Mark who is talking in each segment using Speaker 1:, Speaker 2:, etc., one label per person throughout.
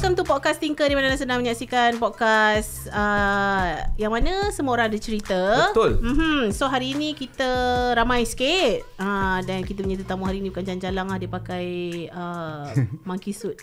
Speaker 1: Welcome to Podcast Tinker Di mana anda senang menyaksikan podcast uh, Yang mana semua orang ada cerita Betul mm-hmm. So hari ini kita ramai sikit uh, Dan kita punya tetamu hari ini bukan jalan-jalan lah Dia pakai uh, monkey suit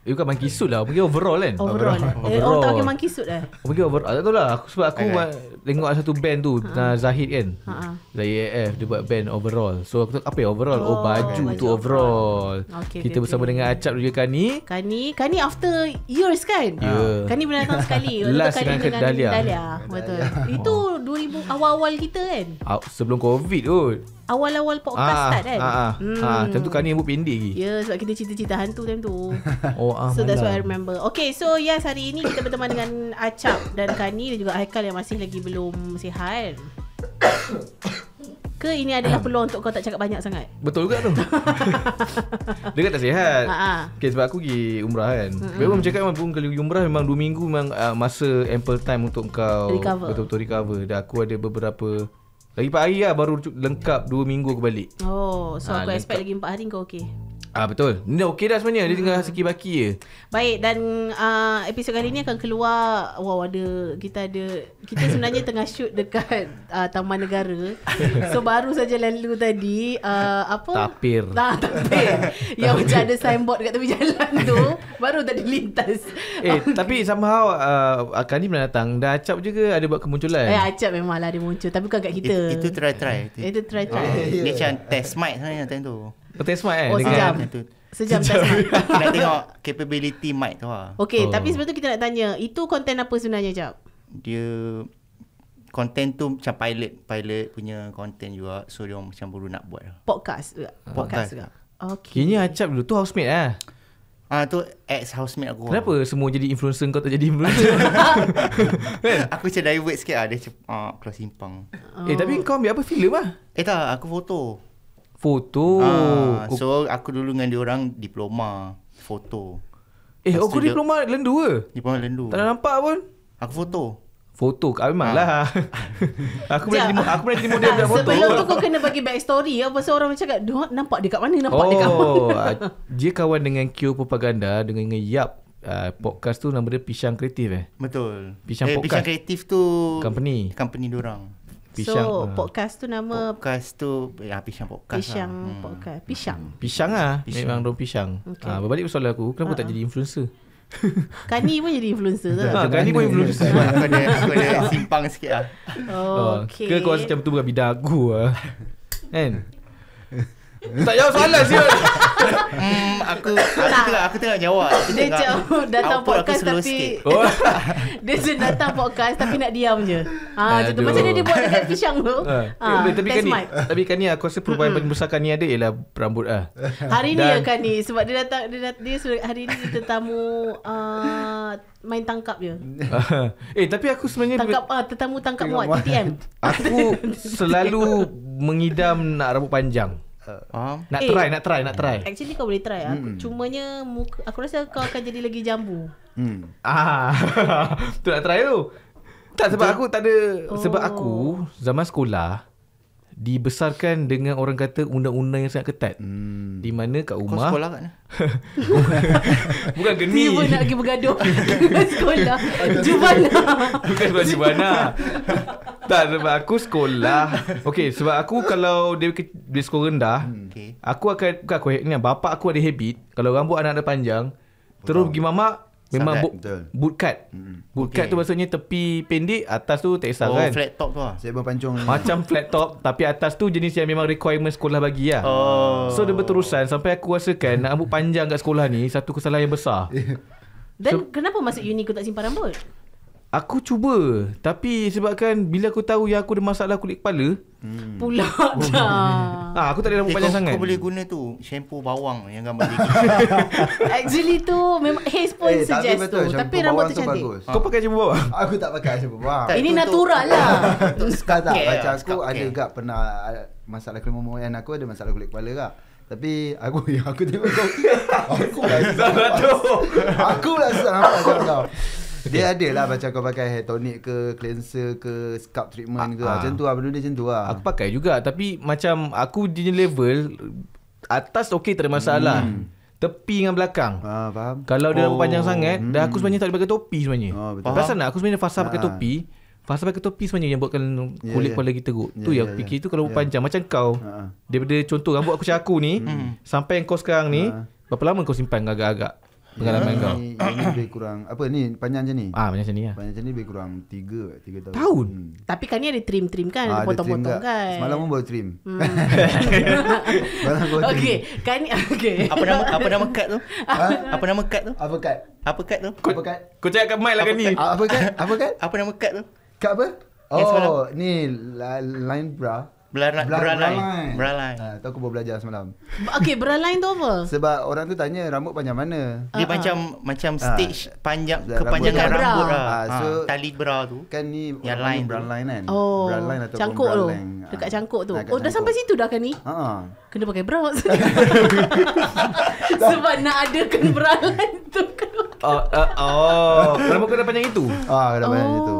Speaker 2: Eh bukan monkey suit lah Pergi overall kan Overall, overall. Eh, overall. Eh, orang tak pakai monkey suit eh Pergi overall ah, Tak tahu lah aku, Sebab aku okay. Tengok satu band tu uh Zahid kan uh-huh. Zahid AF Dia buat band overall So aku tahu Apa yang overall Oh, oh baju, baju tu overall
Speaker 1: okay, Kita okay, bersama okay. dengan Acap juga Kani Kani Kani after years kan Ya yeah. Kani pernah datang sekali Last Kani dengan, dengan Dahlia. Betul Itu 2000 awal-awal kita kan
Speaker 2: ah, Sebelum covid kot
Speaker 1: awal-awal podcast ah, start kan. Ha. Ah, ah, hmm. ah, tentu kan yang buat pendek lagi. Ya sebab kita cerita-cerita hantu time tu. oh, ah, so that's why I remember. Okay so yes hari ini kita berteman dengan Acap dan Kani dan juga Haikal yang masih lagi belum sihat. Ke ini adalah peluang untuk kau tak cakap banyak sangat?
Speaker 2: Betul juga tu. Dia kata sihat. Ah, ah. Okay, sebab aku pergi umrah kan. Mm-hmm. Memang cakap memang pun kali umrah memang dua minggu memang uh, masa ample time untuk kau betul-betul recover. Dan aku ada beberapa lagi 4 hari lah baru lengkap 2 minggu aku balik.
Speaker 1: Oh, so ha, aku lengkap. expect lagi 4 hari kau okey.
Speaker 2: Ah betul. Ni okey dah sebenarnya. Dia tengah hmm. seki baki je.
Speaker 1: Baik dan uh, episod kali ni akan keluar wow ada kita ada kita sebenarnya tengah shoot dekat uh, Taman Negara. So baru saja lalu tadi uh, apa? Tapir. Nah, tapir. yang tapir. macam ada signboard dekat tepi jalan tu baru tadi lintas. Eh
Speaker 2: okay. tapi somehow uh, akan ni pernah datang. Dah acap je ke ada buat kemunculan? Eh
Speaker 1: acap memanglah dia muncul tapi bukan kat kita.
Speaker 3: It, itu try try. Itu, itu try try. Oh, yeah. Dia macam test mic sebenarnya time tu. Kota Smart eh? Oh, dengan sejam. Sejam, sejam. Kita nak tengok capability mic tu lah. Okay, oh. tapi sebelum tu kita nak tanya,
Speaker 1: itu konten apa sebenarnya, Jap?
Speaker 3: Dia, konten tu macam pilot. Pilot punya konten juga. So, dia macam baru nak buat. Lah.
Speaker 1: Podcast juga. Ah. Podcast, juga.
Speaker 3: Okay. Kayaknya Acap dulu tu housemate lah. Ah tu ex housemate aku. Kenapa lah.
Speaker 2: semua jadi influencer kau tak jadi
Speaker 3: influencer? Kan? aku macam divert sikit ah dia cep- uh, ah, keluar simpang. Oh. Eh tapi kau ambil apa filem ah? Eh tak aku foto.
Speaker 2: Foto.
Speaker 3: Ah, so aku dulu dengan dia orang diploma foto. Eh, Lepas oh, aku diploma dia, lendu ke? Diploma lendu. Tak nampak pun. Aku foto. Foto ke? Memanglah. Ha. Ah. aku pernah tengok aku
Speaker 2: pernah tengok dia ambil ah, foto. Sebelum tu kau
Speaker 1: kena bagi back story ya pasal orang macam kat dia nampak dia kat mana nampak oh, dia kat Oh, ah,
Speaker 2: dia kawan dengan Q propaganda dengan dengan Yap uh, podcast tu nama dia Pisang
Speaker 3: Kreatif eh. Betul. Pisang eh, podcast. Pisang Kreatif tu company. Company dia orang. Pishang. So, ah.
Speaker 1: podcast tu nama
Speaker 3: podcast tu ya Pishang podcast. Pishang
Speaker 1: lah. hmm. podcast. Hmm. pisang
Speaker 3: hmm. Pishang lah. ah.
Speaker 2: Pishang. Memang dong pisang. Okay. Ha, berbalik soalan aku, kenapa uh tak ah. jadi influencer?
Speaker 1: Kani pun jadi influencer tu. Ha, ah, Kani pun influencer. Aku ada aku ada simpang
Speaker 2: sikitlah. Oh, okay. Ke kau macam tu bukan bidang aku ah. Kan? Tak jawab soalan siapa? hmm,
Speaker 3: aku tak. aku aku tengah jawab. dia tengah, jauh, datang podcast tapi oh. sikit.
Speaker 1: dia sen datang podcast tapi nak diam je. Ha, Aduh. macam dia, dia buat dekat Kishang tu. Ha, ha, ha tapi kan ni, tapi
Speaker 2: kan ni aku rasa perubahan paling besar kan ni ada ialah rambut ah. Hari ni akan
Speaker 1: ya, ni sebab dia datang dia dia hari ni tetamu a ah, main tangkap je.
Speaker 2: eh tapi aku sebenarnya tangkap ah uh, tetamu tangkap muat TTM. Aku selalu mengidam nak rambut panjang. Faham? Nak eh, try, nak try, nak try.
Speaker 1: Actually kau boleh try. Aku, hmm. Cumanya muka, aku rasa kau akan jadi lagi jambu.
Speaker 2: Hmm. Ah. tu nak try tu. Tak sebab aku tak ada oh. sebab aku zaman sekolah dibesarkan dengan orang kata undang-undang yang sangat ketat. Hmm. Di mana kat rumah. Kau sekolah kat mana?
Speaker 1: Bukan geni. Tiba nak pergi bergaduh. sekolah. Jubana.
Speaker 2: Bukan sebab Jubana. tak sebab aku sekolah. Okay sebab aku kalau dia, ke, dia sekolah rendah. Hmm. Okay. Aku akan. Bukan aku. Ni, bapak aku ada habit. Kalau rambut anak anak panjang. Terus pergi mamak. Memang bu- cut, hmm. Bootcut okay. tu maksudnya tepi pendek Atas tu tak kisah oh, kan Oh flat
Speaker 4: top tu lah Sebab pancung Macam
Speaker 2: flat top Tapi atas tu jenis yang memang requirement sekolah bagi lah oh. So dia berterusan Sampai aku rasakan Nak rambut panjang kat sekolah ni Satu kesalahan yang besar
Speaker 1: Dan so, kenapa masuk uni kau tak simpan rambut?
Speaker 2: Aku cuba Tapi sebabkan Bila aku tahu Yang aku ada masalah kulit kepala hmm. Pula
Speaker 3: dah Aku tak ada rambut eh, panjang kau, sangat Kau boleh guna tu Shampoo bawang
Speaker 4: Yang gambar dia
Speaker 1: Actually tu Memang Haze pun eh, suggest tapi betul, tu Tapi rambut tu cantik bagus.
Speaker 4: Kau pakai shampoo bawang? Aku tak pakai shampoo bawang tak, Ini natural lah Sekarang tak Baca okay, aku okay. ada juga pernah ah, Masalah kulit moyan aku Ada masalah kulit kepala lah tapi aku yang aku tengok kau. Aku lah. Aku lah. Aku lah. Aku lah. Dia ada lah macam kau pakai hair tonic ke, cleanser ke, scalp treatment ke. Ha, macam ah. tu lah. Benda dia macam tu lah. Aku
Speaker 2: pakai juga. Tapi macam aku punya level, atas okey tak ada masalah. Hmm. Tepi dengan belakang. Ha, faham. Kalau dia oh. panjang sangat, hmm. dah aku sebenarnya tak boleh pakai topi sebenarnya.
Speaker 4: Oh, betul. Faham? Aku sebenarnya fasa ha. pakai topi.
Speaker 2: Fasa pakai topi sebenarnya yang buatkan ya, kulit yeah, yeah. kepala teruk. Yeah, tu yeah, yang yeah, fikir yeah. tu kalau yeah. panjang. Macam kau. Ha. Daripada contoh rambut aku macam aku ni. Hmm. Sampai kau sekarang ni. Ha.
Speaker 4: Berapa lama kau simpan agak-agak? pengalaman yeah. kau. Ini, ini lebih kurang apa ni panjang je ni? Ah panjang macam ni lah. Panjang macam ni lebih kurang 3 3 tahun. Tahun. Hmm.
Speaker 1: Tapi kan ni ada trim-trim kan, ah, potong-potong kan. Semalam pun
Speaker 4: baru trim. Hmm. okey,
Speaker 1: kan okey.
Speaker 2: Apa nama apa nama
Speaker 1: kad tu? Ha?
Speaker 2: Apa nama kad tu? Apa kad? Apa kad tu? Apa kad? Apa kad? Kau cakap kat mic lah kan ni. Ah, apa kad?
Speaker 4: Apa kad? Apa nama kad tu? Kad apa? Oh, ni line bra. Beralai. Beralai. Beralai. beralai. Ha, ah, tu aku belajar semalam.
Speaker 3: Okay, beralai tu apa?
Speaker 4: Sebab orang tu tanya rambut panjang mana. Dia uh-huh. macam macam stage ha, panjang, kepanjangan rambut, rambut, rambut, rambut, rambut, rambut lah. Ha, so,
Speaker 3: tali bra tu. Kan ni yang line beralai kan? Oh, beralai atau cangkuk tu.
Speaker 1: Dekat cangkuk tu. Ha, oh, dah sampai situ dah kan ni? Ha, ha. Kena pakai bra. Sebab nak ada kena beralai tu.
Speaker 4: Kena oh, eh, oh. rambut kena panjang itu? Ah, ha, kena panjang oh. itu.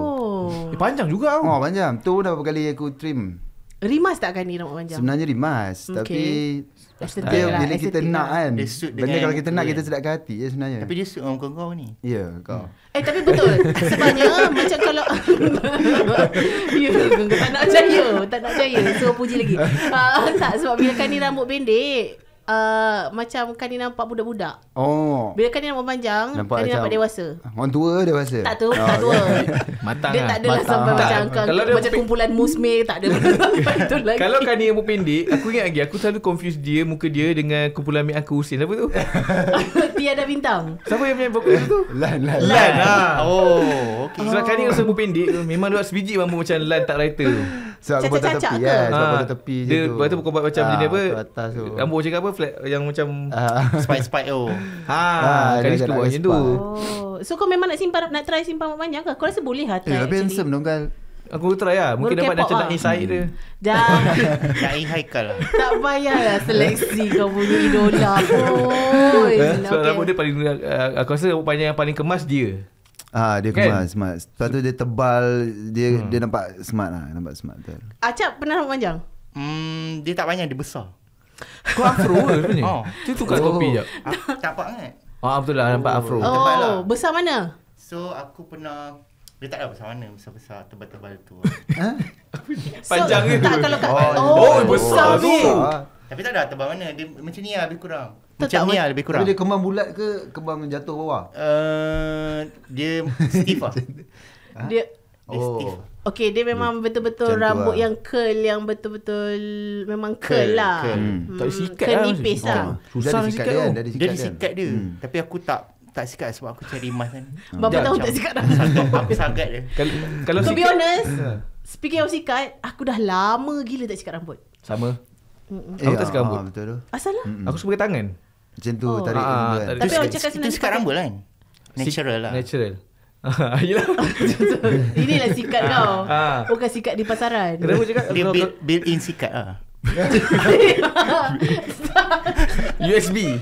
Speaker 4: Eh, panjang juga. Oh, panjang. Tu dah berapa kali aku trim.
Speaker 1: Rimas tak kan ni panjang? Sebenarnya
Speaker 4: rimas okay. Tapi Estetik lah Bila kita Aesthetic nak lah. kan Benda kalau kita nak Kita sedap hati ya sebenarnya Tapi dia suit orang kau ni Ya yeah, kau hmm. Eh tapi betul Sebenarnya Macam kalau
Speaker 1: Ya yeah, Tak nak jaya Tak nak jaya So puji lagi uh, Tak sebab bila kan ni rambut pendek uh, macam kani nampak budak-budak. Oh. Bila kan dia nampak panjang, nampak kani nampak dewasa.
Speaker 4: Orang tua dewasa. Tak tu, oh, tak tua. Ya. Matang. Dia tak ada lah sampai tak. macam kan, kalau
Speaker 1: macam pen... kumpulan musme tak ada. tu lagi.
Speaker 2: Kalau kani yang pendek, aku ingat lagi aku selalu confuse dia muka dia dengan kumpulan mi aku usin apa tu?
Speaker 1: Dia ada bintang. Siapa yang punya buku tu? Lan, lan. Lan.
Speaker 2: Ah. Oh, okey. Sebab so, oh. kani rasa mu pendek, memang luar sebiji mampu macam lan tak writer. Sebab so, aku buat tepi kan. Sebab so, ha. aku tepi je tu. Dia buat tu buat macam ha, jenis apa? Atas Rambut macam apa? flat yang macam ah.
Speaker 3: spike spike tu. Ha, ah, kali sekali buat macam tu. Oh.
Speaker 1: So kau memang nak simpan nak try simpan panjang ke? Kau rasa boleh ha? Eh, lebih
Speaker 3: handsome dong kan. Aku try lah. Mungkin dapat lah. dah celak ni saya dia. Dah. Tak ingat kau lah.
Speaker 1: Tak payahlah seleksi kau punya idola pun. Sebab rambut
Speaker 2: dia paling... Uh, aku rasa rambut panjang yang paling kemas dia.
Speaker 4: Ah dia kan? kemas kan? smart. Lepas tu dia tebal, dia hmm. dia nampak smart lah, nampak smart betul.
Speaker 3: Acap pernah rambut panjang? Hmm, dia tak panjang, dia besar.
Speaker 4: Kau afro ke sebenarnya? Oh.
Speaker 3: Dia tukar oh. topi Tak apa kan?
Speaker 2: Oh, betul lah. Nampak afro. Oh,
Speaker 3: lah.
Speaker 1: besar mana?
Speaker 3: So, aku pernah... Dia tak tahu besar mana. Besar-besar tebal-tebal tu. Panjang ke? Tak, oh, oh, oh, besar oh, tu. Tapi tak ada tebal mana. Dia macam ni lah, lebih kurang. Macam ni lah lebih kurang. Tapi dia
Speaker 4: kembang bulat ke kembang jatuh bawah? Eh, dia stiff lah. Dia,
Speaker 1: oh. stiff. Okay, dia memang hmm. betul-betul Cantu rambut lah. yang curl yang betul-betul memang curl, curl lah. Curl. Hmm. hmm. Tak boleh sikat curl lah. Curl nipis lah. Oh, susah nak disikat sikat
Speaker 3: dia. Kan? Dia sikat dia. Hmm. Tapi aku tak tak sikat sebab aku cari mas kan. Ah. Berapa tahun tak sikat dah? Aku sangat je. Kalau, kalau to be honest,
Speaker 1: speaking of sikat, aku dah lama
Speaker 3: gila tak sikat rambut. Sama. Mm-mm. Eh,
Speaker 2: aku tak ah, sikat rambut. Ah, betul tu. Asal lah. Mm-mm. Aku suka pakai tangan.
Speaker 3: Macam tu, oh. tarik. Ah, kan. tapi orang cakap senang sikat rambut lah kan? Natural lah. Natural. Ini
Speaker 1: Inilah sikat kau ah. Bukan sikat di pasaran Kenapa cakap Dia build,
Speaker 3: build in sikat lah USB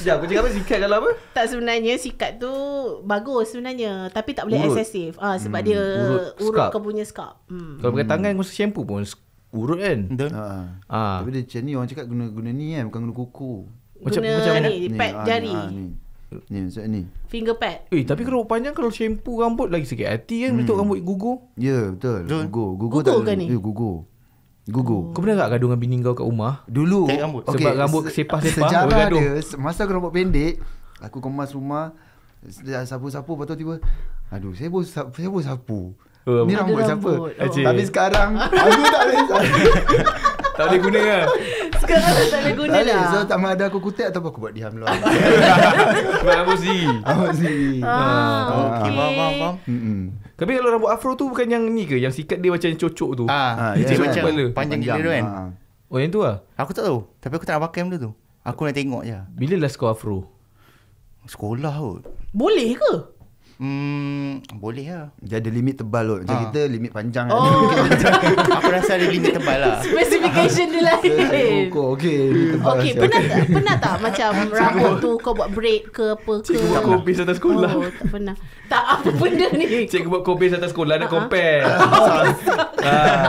Speaker 3: Sekejap aku cakap apa Sikat kalau apa
Speaker 1: Tak sebenarnya Sikat tu Bagus sebenarnya Tapi tak boleh urut. excessive ah, Sebab hmm. dia Urut, urut kau punya scalp hmm.
Speaker 2: Kalau
Speaker 4: pakai tangan Kau shampoo pun Urut kan ha. ha. Tapi dia macam ni Orang cakap guna, guna ni kan Bukan guna kuku Macam, guna macam ni, ni, pad ni, jari ha, ni. Ni macam ni.
Speaker 1: Finger pad.
Speaker 4: Eh, tapi
Speaker 2: kalau panjang kalau shampoo rambut lagi sikit hati kan hmm. rambut gugur. Ya, yeah, betul. Gugur. Gugur, gugur tak kan ni? Eh, ya, gugur. Gugur. Oh. Kau pernah tak gaduh dengan bini kau kat rumah? Dulu. Rambut. Okay. Sebab rambut sepah-sepah. Sejarah dia,
Speaker 4: masa aku rambut pendek, aku kemas rumah, sapu-sapu, patut tiba, aduh, saya pun sapu. Saya pun sapu. Oh, ni rambut, rambut siapa? Oh. Tapi sekarang,
Speaker 5: aku tak boleh
Speaker 4: tak boleh guna lah.
Speaker 5: Sekarang tak boleh guna lah. Tak boleh. So,
Speaker 4: tak mahu ada aku kutip atau aku buat diam luar. Sebab Abu si, Abu Z.
Speaker 3: Ah, ah, ah.
Speaker 2: Tapi kalau rambut afro tu bukan yang ni ke? Yang sikat dia macam cocok tu. Ah, dia macam mana? panjang gila tu kan? Ah.
Speaker 3: Oh, yang tu lah? Aku tak tahu. Tapi aku tak nak pakai benda tu. Aku nak tengok je. Bila last kau afro? Sekolah kot. Boleh ke?
Speaker 4: Hmm, boleh lah. Dia ada limit tebal loh. Macam ha. kita limit panjang. Oh. Kan.
Speaker 3: Aku rasa ada limit tebal lah. Specification dia lah Okay. Okay, tebal
Speaker 4: okay. Pernah,
Speaker 1: okay. Tak, pernah tak macam rambut tu kau buat break ke apa ke? Cikgu buat kopi
Speaker 3: atas sekolah. Oh,
Speaker 1: tak pernah. tak apa benda ni.
Speaker 2: Cikgu buat kopi atas sekolah nak ha, ha. compare. Ha.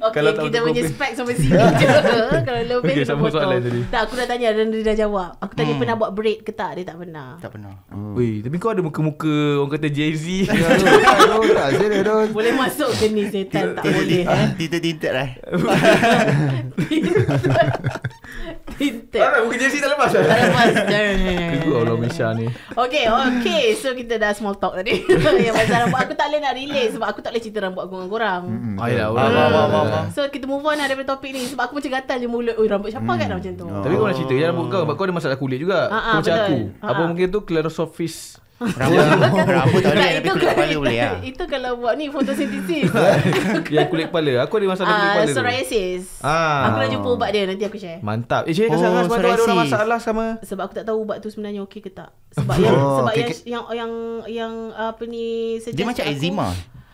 Speaker 1: Okay, kalau kita punya spek sampai sini je. kalau lebih okay, sama soalan tadi. Tak, aku dah tanya dan dia dah jawab. Aku tanya hmm. pernah buat braid ke tak? Dia tak pernah.
Speaker 2: Tak pernah. Hmm. Ui, tapi kau ada muka-muka orang kata Jay-Z. Ya, boleh masuk ke ni setan? Tak boleh. Tintet-tintet lah.
Speaker 1: Tintin. Alah,
Speaker 2: muka Jesse tak lepas lah. Tak lepas. Jangan, jangan, jangan.
Speaker 1: Okay, okay. So, kita dah small talk tadi. Yang pasal rambut aku tak boleh nak relate sebab aku tak boleh cerita rambut aku dengan korang.
Speaker 2: Mm-hmm. Ayolah. Ah, ya,
Speaker 1: So kita move on lah daripada topik ni sebab aku macam gatal je mulut. Oi rambut siapa hmm. kan macam tu. Oh. Tapi kau nak cerita
Speaker 2: ya rambut kau sebab kau ada masalah kulit juga. Uh-huh, kau macam aku. Uh-huh. Apa ah, mungkin tu klerosofis. Ya. Rambut tak boleh Tapi kulit kepala boleh lah
Speaker 1: Itu kalau buat ni Fotosintesis
Speaker 2: Yang kulit kepala Aku ada masalah kulit kepala Psoriasis
Speaker 1: Aku nak jumpa ubat dia Nanti aku share
Speaker 2: Mantap Eh cik oh, Sebab ada orang masalah
Speaker 1: sama Sebab aku tak tahu ubat tu Sebenarnya okey ke tak Sebab yang oh, Sebab yang Yang yang apa ni Dia macam eczema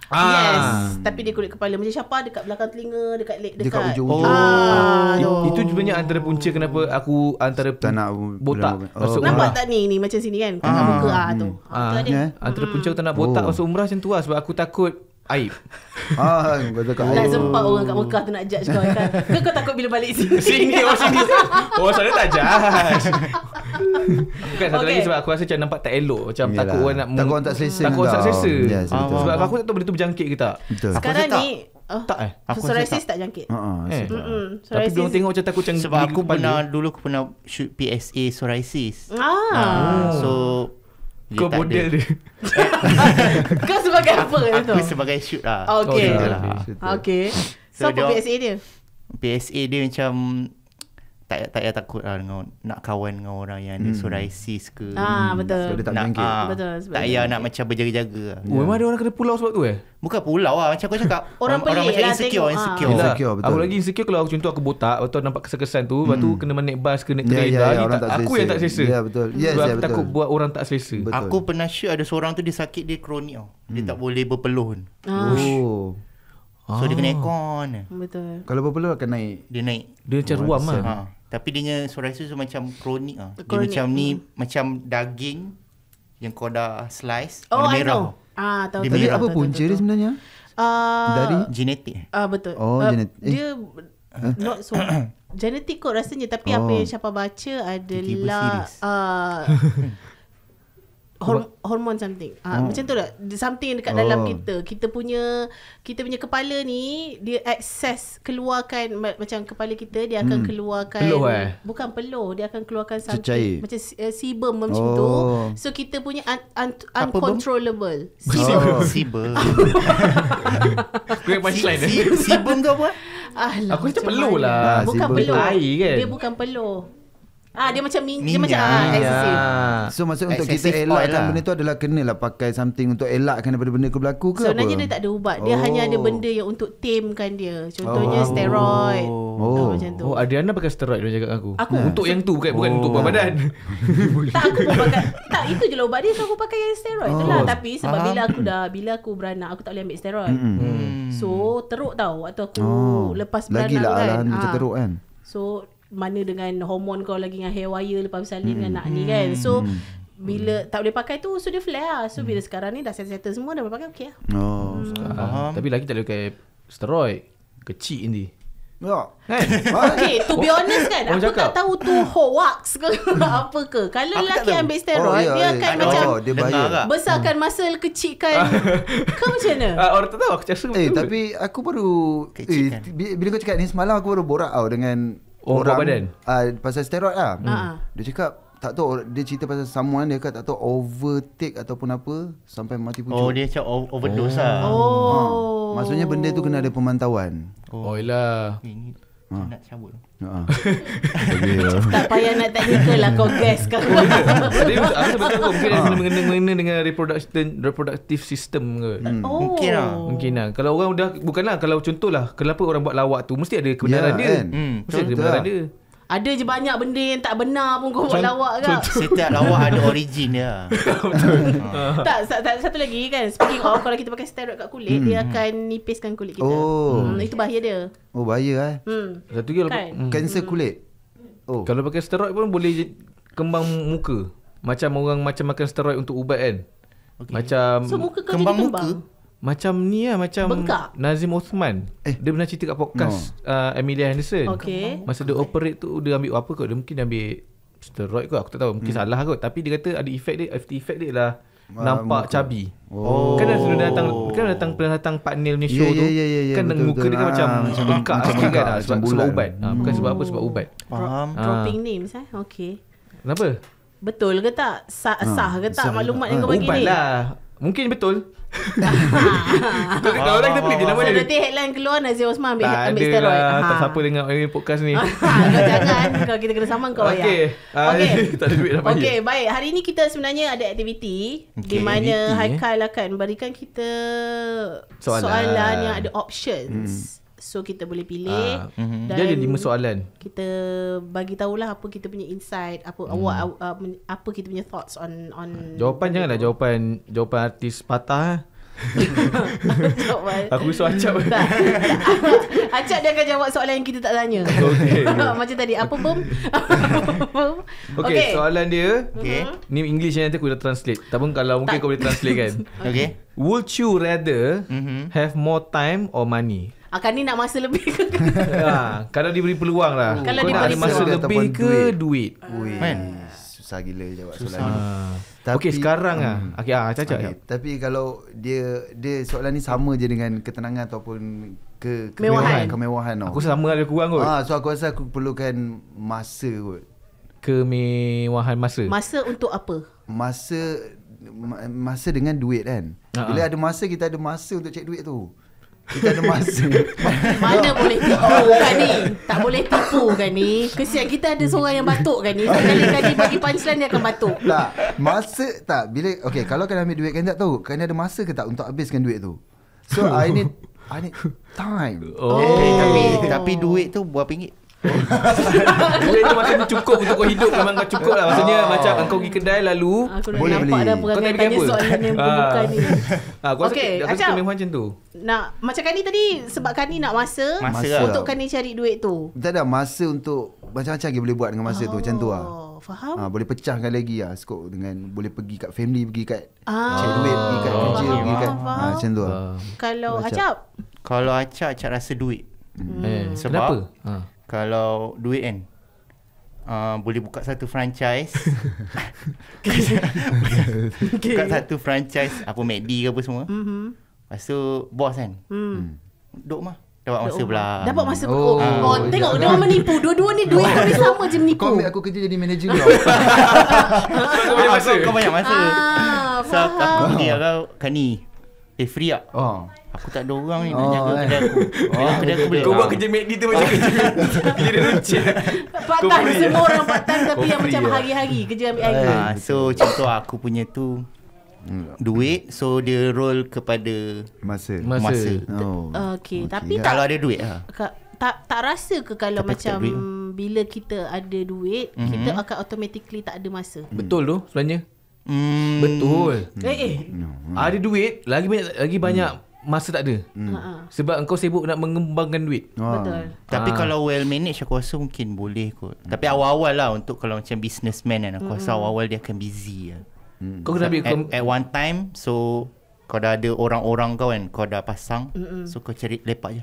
Speaker 1: Ah. Yes, tapi dia kulit kepala macam siapa dekat belakang telinga, dekat leg, dekat. Dekat ujung.
Speaker 2: Ah, oh. Itu sebenarnya antara punca kenapa aku antara tak nak botak. Oh. Masuk Nampak
Speaker 1: tak ni, ni macam sini kan? Kat ah. muka ah tu.
Speaker 2: Ah, ah. Tu eh? Antara ah. punca aku tak nak botak oh. masuk umrah macam tu lah sebab aku takut Aib Ah, kau cakap Tak sempat orang kat Mekah
Speaker 1: tu nak judge kau kan Kau, kau takut bila balik sini Sini, oh sini Orang oh, sana tak
Speaker 2: judge Bukan satu okay. lagi sebab aku rasa macam nampak tak elok Macam Yalah. takut orang nak Takut
Speaker 4: orang tak selesa Takut orang tak selesa yes, ah, Sebab aku, aku
Speaker 2: tak tahu benda tu berjangkit ke tak betul. Sekarang ni Oh, tak eh aku Psoriasis tak. tak jangkit uh-uh, eh. Psoriasis. Tapi dia tengok macam takut macam Sebab aku
Speaker 3: pernah Dulu aku pernah Shoot PSA psoriasis ah. Ah. So dia Kau model dia Kau sebagai apa Aku, aku sebagai shoot lah Okay, okay. Lah. okay. So, so apa dia, PSA dia? PSA dia macam tak tak payah takut lah dengan nak kawan dengan orang yang hmm. psoriasis ke. Ah hmm. betul. So, dia tak nak, ah, betul. Tak payah nak macam berjaga-jaga. Ya. Oh, yeah. Memang ada orang kena pulau sebab tu eh? Bukan pulau lah macam aku cakap. orang, orang, orang macam lah, insecure, tengok, ah. insecure. Ha. insecure betul. Aku
Speaker 2: lagi insecure kalau aku contoh aku botak, atau nampak kesan-kesan tu, hmm. lepas kena menaik bas ke naik yeah,
Speaker 4: kereta, yeah, yeah, tak, tak aku yang tak selesa. Ya yeah, betul. Yes, sebab yeah, aku ya, betul. takut buat
Speaker 3: orang tak selesa. Betul. Aku pernah sure ada seorang tu dia sakit dia kronik tau. Dia hmm. tak boleh berpeluh. Ah. Oh. So dia kena aircon. Betul. Kalau berpeluh akan naik. Dia naik. Dia macam ruam lah. Tapi dia punya psoriasis tu macam kronik ah. Dia macam ni hmm. macam daging yang kau dah slice oh, warna merah. Oh,
Speaker 1: ah, tahu dia tahu. Merah. Apa punca dia sebenarnya? Uh, dari genetik. Eh. Ah uh, betul. Oh, uh, genetik. Eh. Dia huh? not so genetik kot rasanya tapi oh. apa yang siapa baca adalah ah Horm- hormon something uh, hmm. macam tu lah something dekat oh. dalam kita kita punya kita punya kepala ni dia access keluarkan macam kepala kita dia akan hmm. keluarkan peluh eh bukan peluh dia akan keluarkan something Cucair. macam uh, sebum macam oh. tu so kita punya un- un- un- uncontrollable
Speaker 3: sebum oh. sebum great punchline sebum
Speaker 1: ke apa Alah, aku cakap peluh lah. Bukan peluh. Air kan? Dia bukan peluh. Ah dia macam minyak. dia macam ah
Speaker 4: excessive. So maksud untuk kita elakkan lah. benda tu adalah kenalah pakai something untuk elakkan daripada benda tu berlaku ke so, apa? Sebenarnya dia tak ada ubat. Dia oh. hanya ada oh. benda
Speaker 1: yang untuk tamekan dia. Contohnya oh.
Speaker 4: steroid. Oh. oh macam
Speaker 2: tu. Oh Adriana pakai steroid dia jaga aku. Aku nah. untuk yang tu bukan bukan untuk badan.
Speaker 1: tak aku pun pakai. Tak itu je lah ubat dia so aku pakai yang steroid oh. lah tapi sebab Aha. bila aku dah bila aku beranak aku tak boleh ambil steroid. Hmm. So teruk tau waktu aku oh. lepas beranak Lagilah kan. Lagilah alahan macam ah. teruk kan. So mana dengan hormon kau lagi dengan hair wire lepas bersalin hmm. dengan nak ni hmm, kan so hmm, hmm. bila hmm. tak boleh pakai tu so dia flare lah so hmm. bila sekarang ni dah set settle semua dah boleh pakai okey lah
Speaker 2: oh, hmm. Ah, faham. tapi lagi tak boleh pakai steroid kecil ini
Speaker 4: Ya. Yeah. Kan? okay, to be honest kan, aku cakap. tak tahu tu
Speaker 1: hoax ke apa ke. Kalau lelaki ambil steroid, oh, yeah, dia ya, akan yeah,
Speaker 4: macam oh, dia bahaya.
Speaker 1: besarkan hmm. kecikkan. Ah.
Speaker 4: kau macam mana? Uh, orang tak tahu, aku cakap Eh, tapi aku baru... Eh, bila kau cakap ni semalam, aku baru borak tau dengan Oh, orang badan. Uh, pasal steroid lah. Hmm. hmm. Dia cakap tak tahu dia cerita pasal someone dia kata tak tahu overtake ataupun apa sampai mati pucuk. Oh dia cakap overdose oh. lah. Oh. Ha, maksudnya benda tu kena ada pemantauan. Oh, oh ialah. Ha. Nak cabut. Ah. Tak payah
Speaker 2: nak technical lah kau guess kau. Tapi oh, aku betul mungkin ah. dengan reproductive system ke. Hmm. Oh. Mungkin lah. Mungkin lah. Kalau orang dah bukanlah kalau contoh contohlah kenapa orang buat lawak tu mesti ada kebenaran yeah, dia. Kan? Hmm, mesti ada kebenaran lah. dia
Speaker 1: ada je banyak benda yang tak benar pun kau buat lawak ke.
Speaker 3: Setiap lawak ada origin dia. Ha. Ha.
Speaker 1: tak, satu, lagi kan. Seperti kalau kita pakai steroid kat kulit, dia hmm. akan nipiskan kulit kita. Oh. Hmm, itu bahaya dia.
Speaker 4: Oh, bahaya eh. Hmm. Satu lagi, kalau kan? kanser hmm. kulit. Oh. Kalau pakai steroid
Speaker 2: pun boleh kembang muka. Macam orang macam makan steroid untuk ubat kan. Okay. Macam so, muka kau kembang, kembang muka? Macam ni lah Macam Bengkak. Nazim Osman eh. Dia pernah cerita kat podcast no. uh, Emilia Henderson okay. Masa dia operate tu Dia ambil apa kot Dia mungkin ambil Steroid kot Aku tak tahu Mungkin hmm. salah kot Tapi dia kata ada efek dia After efek dia lah Nampak muka. cabi oh. Kan sebelum datang Kan datang Pernah datang Pak Neil punya ya, show yeah, yeah, yeah, yeah, tu yeah, ya, ya, kan, kan betul, muka betul. dia kan macam Bengkak sikit kan, kan sebab, sebab, sebab ubat ah, hmm. Bukan sebab apa Sebab ubat Faham ha. Dropping
Speaker 1: names eh Okay Kenapa? Betul ke tak? Sah, sah ke tak? Maklumat ha. yang kau bagi ni Ubat lah
Speaker 2: Mungkin betul kalau ah. orang kita pelik je nama dia.
Speaker 1: Nanti headline keluar Nazir Osman ambil, tak ambil steroid. Lah, ha. Tak siapa
Speaker 2: dengar OMA podcast ni.
Speaker 1: jangan. Kalau kita kena saman kau. Okay. Ya. Okay.
Speaker 2: Ah, tak ada duit dah panggil. Okay,
Speaker 1: baik. Hari ni kita sebenarnya ada aktiviti. Okay. Di mana eh. Haikal akan berikan kita soalan, soalan yang ada options. Hmm. So kita boleh pilih uh, ah, mm-hmm. dan Dia ada lima soalan Kita bagi tahulah Apa kita punya insight Apa mm. awak, uh, apa kita punya thoughts on on Jawapan
Speaker 2: jangan lah Jawapan jawapan artis patah eh. Aku suruh Acap
Speaker 1: Acap dia akan jawab soalan yang kita tak tanya okay, Macam tadi Apa bom? okay, okay soalan
Speaker 2: dia okay. Mhm. Ni English nanti aku dah translate Tak pun kalau mungkin kau boleh translate kan okay. Would you rather mm-hmm. Have more time or money?
Speaker 1: Akan ni nak masa lebih ke?
Speaker 2: ya, kalau diberi peluang lah. Oh, kalau diberi masa, masa lebih ke duit?
Speaker 4: duit. Man. Susah gila jawab Susah. soalan ni. Tapi, okay, sekarang lah. Um, hmm. okay, ah, Okay. Ya. Tapi kalau dia dia soalan ni sama je dengan ketenangan ataupun ke, kemewahan. kemewahan. Aku rasa sama ada kurang kot. Ah, so aku rasa aku perlukan masa kot. Kemewahan masa? Masa untuk apa? Masa masa dengan duit kan. Uh-huh. Bila ha. ada masa, kita ada masa untuk cek duit tu. Kita ada masa Mana boleh tipu kan
Speaker 1: ni Tak boleh tipu kan ni Kesian kita ada seorang yang batuk kan ni
Speaker 4: Sekali-kali bagi punchline dia akan batuk Tak lah, Masa tak Bila Okay kalau kena ambil duit kan tak tahu Kena ada masa ke tak untuk habiskan duit tu So I need I need time oh. Eh, oh. tapi, tapi duit tu berapa ringgit
Speaker 5: Oh. Bila itu macam cukup untuk kau
Speaker 2: hidup memang kau cukup lah. Maksudnya oh. macam kau pergi kedai lalu. Ah, aku boleh beli. Kau tak fikir apa? Soalan yang ah. bukan ni.
Speaker 4: Aku rasa memang macam tu.
Speaker 1: Nak, macam Kani tadi sebab Kani nak masa, masa lah. untuk Kani cari duit
Speaker 4: tu. Tak ada masa untuk macam-macam lagi boleh buat dengan masa oh. tu. Macam tu lah. Oh, faham? Ha, boleh pecahkan lagi lah skop dengan boleh pergi kat family, pergi kat ah. cari duit, pergi kat oh. kerja, faham, pergi kat faham. Ha, macam tu lah. Kalau Acap? Kalau Acap, Acap rasa duit.
Speaker 3: Eh, hmm. Eh, sebab, kenapa? kalau duit kan uh, boleh buka satu franchise buka satu franchise apa McD ke apa semua mm-hmm. lepas tu bos kan mm. duk mah Dapat masa pula Dapat masa pula oh, oh, oh, Tengok ya. dia orang menipu Dua-dua ni duit pun sama je menipu Kau ambil aku kerja jadi manager kau Kau banyak masa ah, Kau banyak masa ah, so, Aku pergi kau Kani Eh Fria oh. Aku tak ada orang ni oh, Nak jaga kedai aku oh, kedai aku boleh Kau buat kerja MACD tu macam kerja Kerja dia runcit Patah semua orang patah Tapi yang macam eh? hari-hari Kerja ambil eh, air ah, So contoh aku punya tu hmm. Duit So dia roll kepada Masa Masa, masa. Oh. Okay. Oh, okay Tapi tak, Kalau ada duit ha?
Speaker 1: Tak tak rasa ke Kalau tapi macam Bila kita ada duit mm-hmm. Kita mhm. akan automatically Tak ada masa Betul
Speaker 2: tu sebenarnya Mm. Betul. Mm. Eh, eh. No.
Speaker 3: Hmm. Ada duit, lagi banyak lagi banyak mm. Masa tak ada hmm. Sebab engkau sibuk Nak mengembangkan duit Wah. Betul Tapi ah. kalau well manage Aku rasa mungkin boleh kot hmm. Tapi awal-awal lah Untuk kalau macam Businessman kan Aku hmm. awal-awal Dia akan busy lah hmm. Kau kena ambil at, at one time So Kau dah ada orang-orang kau kan Kau dah pasang hmm. So kau cari lepak je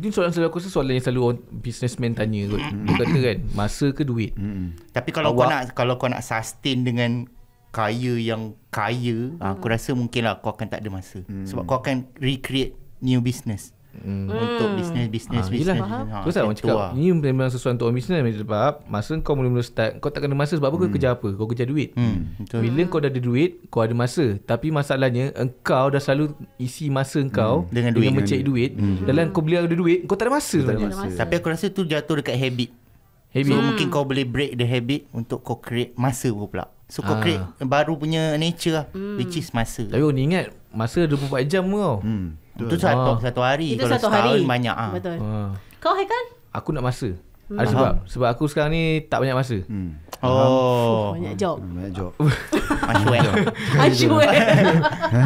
Speaker 3: Ini soalan selalu Aku soalan yang selalu Businessman tanya kot hmm. Dia kata kan Masa ke duit hmm. Tapi kalau awal. kau nak Kalau kau nak sustain dengan kaya yang kaya hmm. aku rasa mungkinlah kau akan tak ada masa hmm. sebab kau akan recreate new business hmm. untuk business business ah, ha, business, business ha, terus orang cakap lah. ni memang sesuatu untuk business sebab masa kau mula-mula start kau
Speaker 2: tak ada masa sebab apa hmm. kau kerja apa kau kerja duit hmm. bila hmm. kau dah ada duit kau ada masa tapi masalahnya engkau dah selalu isi masa engkau hmm. dengan duit dengan mencari duit, duit. Hmm. dalam kau beli ada duit kau
Speaker 3: tak ada masa, tak ada masa. masa. tapi aku rasa tu jatuh dekat habit Habit. So hmm. mungkin kau boleh break the habit untuk kau create masa pula. Suka ha. Ah. create baru punya nature lah mm. Which is masa Tapi orang ingat Masa 24 jam kau hmm. Itu ha. satu, ah. satu hari Itu Kalau satu hari banyak ah. Betul
Speaker 2: ha. Kau kan? Aku nak masa hmm. Ada sebab Sebab aku sekarang ni Tak banyak masa hmm. Oh Fuh, Banyak job hmm, Banyak job
Speaker 1: Asyuk eh Asyuk eh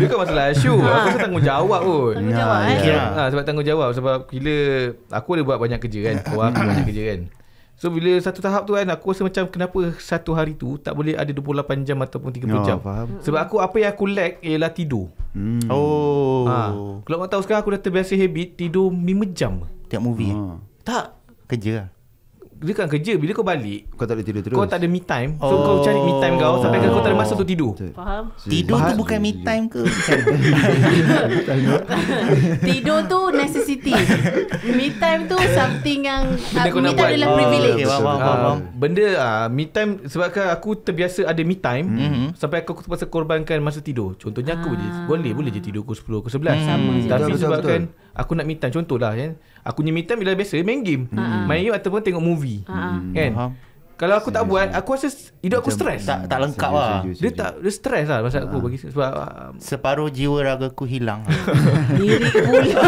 Speaker 2: Dia masalah asyuk ha. Aku rasa tanggungjawab pun Tanggungjawab eh yeah. ha, Sebab tanggungjawab Sebab gila Aku ada buat banyak kerja kan Kau aku hmm. banyak kerja kan So bila satu tahap tu kan aku rasa macam kenapa satu hari tu tak boleh ada 28 jam ataupun 30 oh, ya, jam. Faham. Sebab aku apa yang aku lack ialah tidur. Hmm. Oh. Ha. Kalau kau tahu sekarang aku dah terbiasa habit tidur 5 jam. Tiap movie. Oh. Tak. Kerja lah dia kan kerja bila kau balik kau tak ada tidur terus kau tak ada me
Speaker 3: time so oh. kau cari me time kau sampai oh. kau tak
Speaker 2: ada masa untuk tidur faham tidur faham. tu bukan me
Speaker 3: time ke
Speaker 1: tidur tu necessity me time tu something yang benda me time
Speaker 2: adalah oh, privilege okay, faham, faham, Uh, benda uh, me time sebab sebabkan aku terbiasa ada me time mm-hmm. sampai aku terpaksa korbankan masa tidur contohnya aku ah. boleh boleh je tidur aku 10 aku 11 hmm. sama tapi sebabkan betul. Kan aku nak me contohlah kan aku punya me time bila biasa main game hmm. main hmm. game ataupun tengok movie hmm. kan hmm. Faham. kalau aku tak buat aku
Speaker 3: rasa hidup aku stres tak tak lengkap lah dia tak dia stres lah masa aku ah. bagi sebab ah, ah. separuh jiwa raga aku hilang diri pula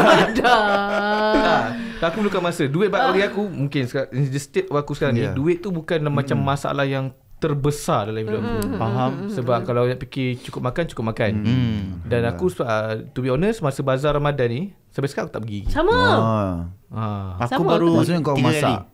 Speaker 2: aku luka masa duit bagi aku mungkin the state aku sekarang ni yeah. duit tu bukan macam hmm. masalah yang terbesar dalam hidup aku. Mm-hmm. Faham? Mm-hmm. Sebab mm-hmm. kalau nak fikir cukup makan, cukup makan. Hmm. Dan aku ah, to be honest masa bazar Ramadan ni, sampai sekarang aku tak pergi. Sama.
Speaker 4: Ha. Aku Sama. baru maksudnya kau masak.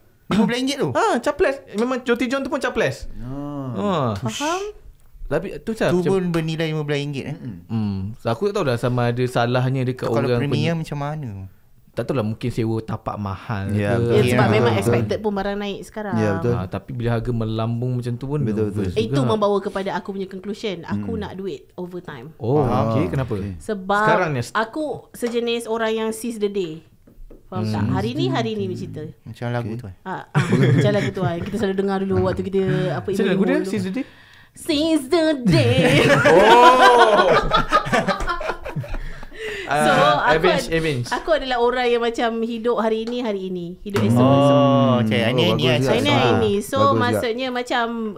Speaker 3: RM20 tu Ha ah, caples Memang Joti John tu pun caples oh. Ah. Ah. Faham tapi tu macam Tu pun bernilai RM15 eh?
Speaker 2: hmm. so, hmm. Aku tak tahu dah Sama ada salahnya Dekat kalau orang premium pen... macam mana Tak tahu lah Mungkin sewa tapak mahal yeah, ya, Yeah, Sebab yeah, memang betul. expected
Speaker 1: pun Barang naik sekarang yeah, betul. Ha,
Speaker 2: Tapi bila harga melambung Macam tu pun betul, betul. Eh, itu juga. membawa
Speaker 1: kepada Aku punya conclusion Aku hmm. nak duit Overtime Oh
Speaker 3: ah. okay kenapa Sebab sekarang
Speaker 1: Aku sejenis orang yang Seize the day Faham hmm. tak? Hari ni, hari ni bercerita. Macam lagu okay. tu kan? Ah, ha, ah, macam lagu tu kan. Kita selalu dengar dulu waktu kita... apa Macam lagu dia? Since the Since the
Speaker 3: day. oh! so, uh, aku, avenge, ad- avenge. aku
Speaker 1: adalah orang yang macam hidup hari ini, hari ini. Hidup esok, oh, esok.
Speaker 3: Oh, Ini, lah. ini, ini. So, maksudnya
Speaker 1: macam...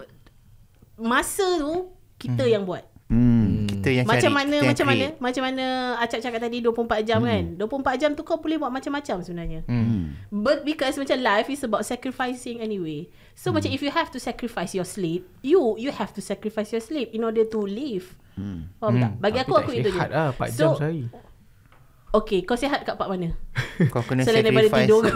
Speaker 1: Masa tu, kita hmm. yang buat.
Speaker 3: Hmm. hmm. Kita yang macam cari. Mana, kita macam mana, macam
Speaker 1: mana, macam mana Acak cakap tadi 24 jam hmm. kan. 24 jam tu kau boleh buat macam-macam sebenarnya. Hmm. hmm. But because macam life is about sacrificing anyway. So hmm. macam if you have to sacrifice your sleep, you you have to sacrifice your sleep in order to live. Hmm. Faham hmm. Bagi Tapi aku, aku itu je. Lah, 4 so, jam sehari. Okay, kau sihat kat part mana? Kau kena Selain sacrifice daripada tidur kau,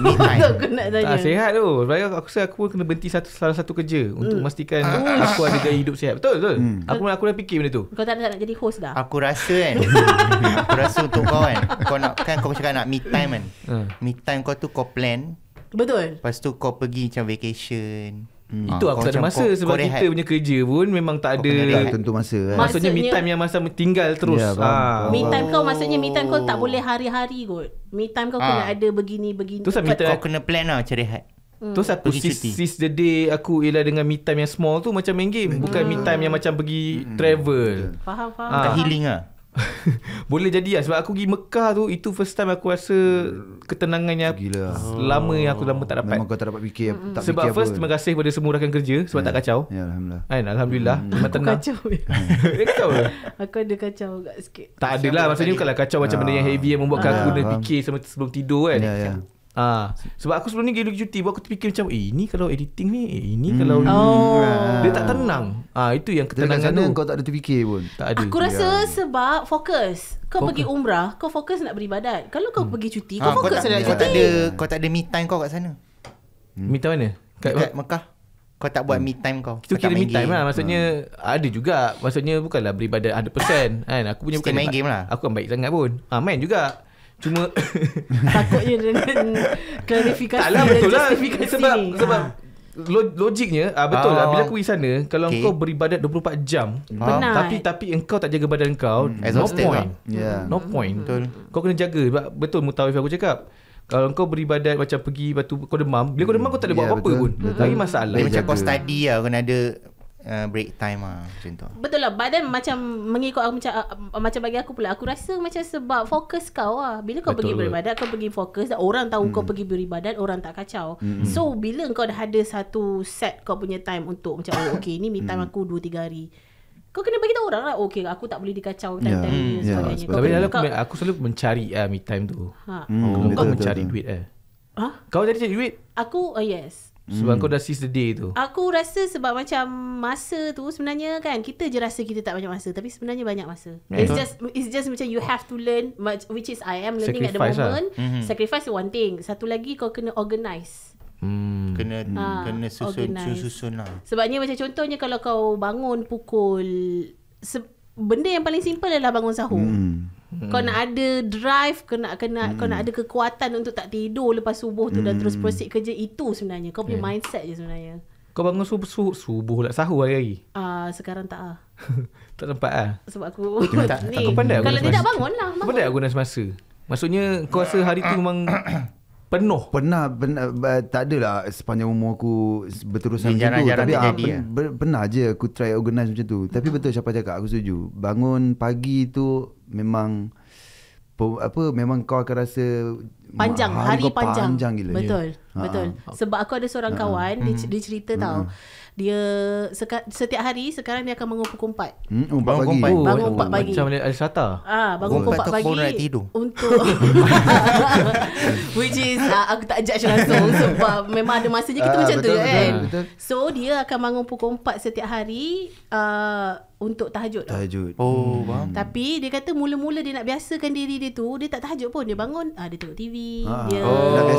Speaker 1: kau nak tanya. Tak sihat
Speaker 2: tu. Sebab aku rasa aku pun kena berhenti satu salah satu kerja hmm. untuk memastikan uh, aku ada gaya hidup sihat.
Speaker 3: Betul, betul. Hmm. Aku, aku dah fikir benda tu.
Speaker 1: Kau tak nak, tak nak jadi host dah?
Speaker 3: Aku rasa kan. aku rasa untuk kau kan. Kau nak, kan kau cakap nak me time kan. Hmm. Me time kau tu kau plan. Betul. Lepas tu kau pergi macam vacation. Hmm. Itu ah, aku tak ada masa kau, Sebab kau kita punya kerja pun Memang tak
Speaker 2: ada Tentu masa kan? Maksudnya me time yang masa Tinggal terus yeah, ya, ha. Me time
Speaker 1: kau Maksudnya me time kau Tak boleh hari-hari kot Me time kau ha. kena ah. ada Begini-begini Tu sebab kau
Speaker 2: kena plan lah Macam rehat Hmm. Terus aku sis the day aku ialah dengan me time yang small tu macam main game. Bukan hmm. me time yang macam pergi hmm. travel. Faham, faham. Ha. Ah. Bukan healing ah. Boleh jadi lah Sebab aku pergi Mekah tu Itu first time aku rasa Ketenangannya Gila Lama yang aku lama tak dapat
Speaker 4: Memang kau tak dapat fikir
Speaker 2: mm-hmm. tak Sebab fikir first apa. terima kasih Pada semua rakan kerja Sebab yeah. tak ya. kacau yeah, Alhamdulillah And, Alhamdulillah mm. Aku tenang. kacau ya.
Speaker 1: Dia kacau Aku ada kacau agak sikit
Speaker 2: Tak ada lah Maksudnya kalau kacau Macam benda yang ah. heavy Yang membuatkan ah. aku Nak fikir sebelum tidur kan Ya, ya. Ah, sebab aku sebelum ni pergi cuti, buat aku terfikir macam, eh ini kalau editing ni, eh ini hmm. kalau ni. Oh. Ah. Dia tak tenang. Ah, itu
Speaker 4: yang ketenangan sana, tu. Kau tak ada terfikir pun. Tak ada. Aku rasa
Speaker 1: ya. sebab fokus. Kau fokus. pergi umrah, kau fokus nak beribadat. Kalau kau hmm. pergi cuti, ah, kau fokus. Kau tak, nak
Speaker 4: kau tak ada
Speaker 3: kau tak ada me time kau kat sana. Hmm. Me time mana? Kat, Dekat Mekah. Kau tak buat hmm. me time kau. Itu kira me time lah.
Speaker 2: Maksudnya hmm. ada juga. Maksudnya bukanlah beribadat 100%. kan? Aku punya Still bukan main game lah. Aku kan baik sangat pun. Ha, main juga. Cuma
Speaker 1: takutnya dengan klarifikasi tak lah, betul lah.
Speaker 2: Sebab, sebab ha. logiknya ah, betul lah bila ah. aku pergi sana kalau okay. kau beribadat 24 jam Benar. tapi tapi engkau tak jaga badan kau hmm. lah. ya. no point. Yeah. no point no kau kena jaga betul mutawif aku cakap kalau kau beribadat macam pergi batu kau demam bila
Speaker 3: kau demam kau tak boleh yeah, buat apa-apa pun lagi masalah dia macam kau study lah kena ada Uh, break time ah macam tu.
Speaker 1: Betul lah. Badan macam mengikut aku macam uh, macam bagi aku pula. Aku rasa macam sebab fokus kau lah. Bila kau Betul pergi beribadat, kau pergi fokus dan orang tahu hmm. kau pergi beribadat, orang tak kacau. Hmm. So bila kau dah ada satu set kau punya time untuk macam oh, okay ni me time aku 2 3 hari. Kau kena bagi tahu orang lah Okay aku tak boleh dikacau ya. Time-time yeah. Time mm, yeah. Sebagainya.
Speaker 2: Tapi kau dalam kau... aku selalu mencari uh, Me time tu ha. Hmm. Kau, mm, kau mencari duit eh Ha? Kau jadi cari duit?
Speaker 1: Aku uh, yes
Speaker 2: sebab hmm. kau dah seize the day tu
Speaker 1: Aku rasa sebab macam Masa tu sebenarnya kan Kita je rasa kita tak banyak masa Tapi sebenarnya banyak masa yeah. It's just It's just macam you have to learn Which is I am learning Sacrifice at the lah. moment lah. mm-hmm. Sacrifice one thing Satu lagi kau kena organise.
Speaker 3: Hmm. Kena ha, kena susun, susun susun lah
Speaker 1: Sebabnya macam contohnya Kalau kau bangun pukul se- Benda yang paling simple adalah bangun sahur
Speaker 3: hmm. Hmm. Kau nak
Speaker 1: ada drive, kau nak kena hmm. kau nak hmm. ada kekuatan untuk tak tidur lepas subuh tu hmm. dan terus proceed kerja itu sebenarnya. Kau punya yeah. mindset je sebenarnya.
Speaker 2: Kau bangun subuh subuh, subuh lah sahur hari-hari.
Speaker 1: Ah uh, sekarang tak ah.
Speaker 2: tak sempat ah. Sebab aku Cuma tak, ni. Aku pandai Kalau tidak bangun lah. Bangun. Pandai aku guna semasa. Maksudnya kau rasa hari tu memang
Speaker 4: penuh pernah pernah tak adalah sepanjang umur aku berterusan macam tu tapi ah, ah, pen, pernah je aku try organize macam tu tapi betul siapa cakap aku setuju bangun pagi tu memang apa memang kau akan rasa panjang hari, hari panjang. panjang gila ya. betul ya. Ah, betul.
Speaker 1: Ah, sebab aku ada seorang ah, kawan, uh dia, hmm. dia cerita uh tau. Hmm. Dia seka, setiap hari sekarang dia akan mengumpul kumpat.
Speaker 3: Hmm, oh, bangun kumpat. Oh, bangun kumpat oh, pagi. Macam Alisata. Ah, bangun kumpat oh. pagi. Right
Speaker 1: untuk Which is uh, aku tak judge langsung sebab memang ada masa masanya kita uh, macam betul, tu kan. Betul. So dia akan bangun pukul 4 setiap hari uh, untuk tahajud
Speaker 4: Tahajud Oh hmm. faham
Speaker 1: Tapi dia kata mula-mula Dia nak biasakan diri dia tu Dia tak tahajud pun Dia bangun ah, Dia tengok TV
Speaker 4: ah. Dia Oh, dia,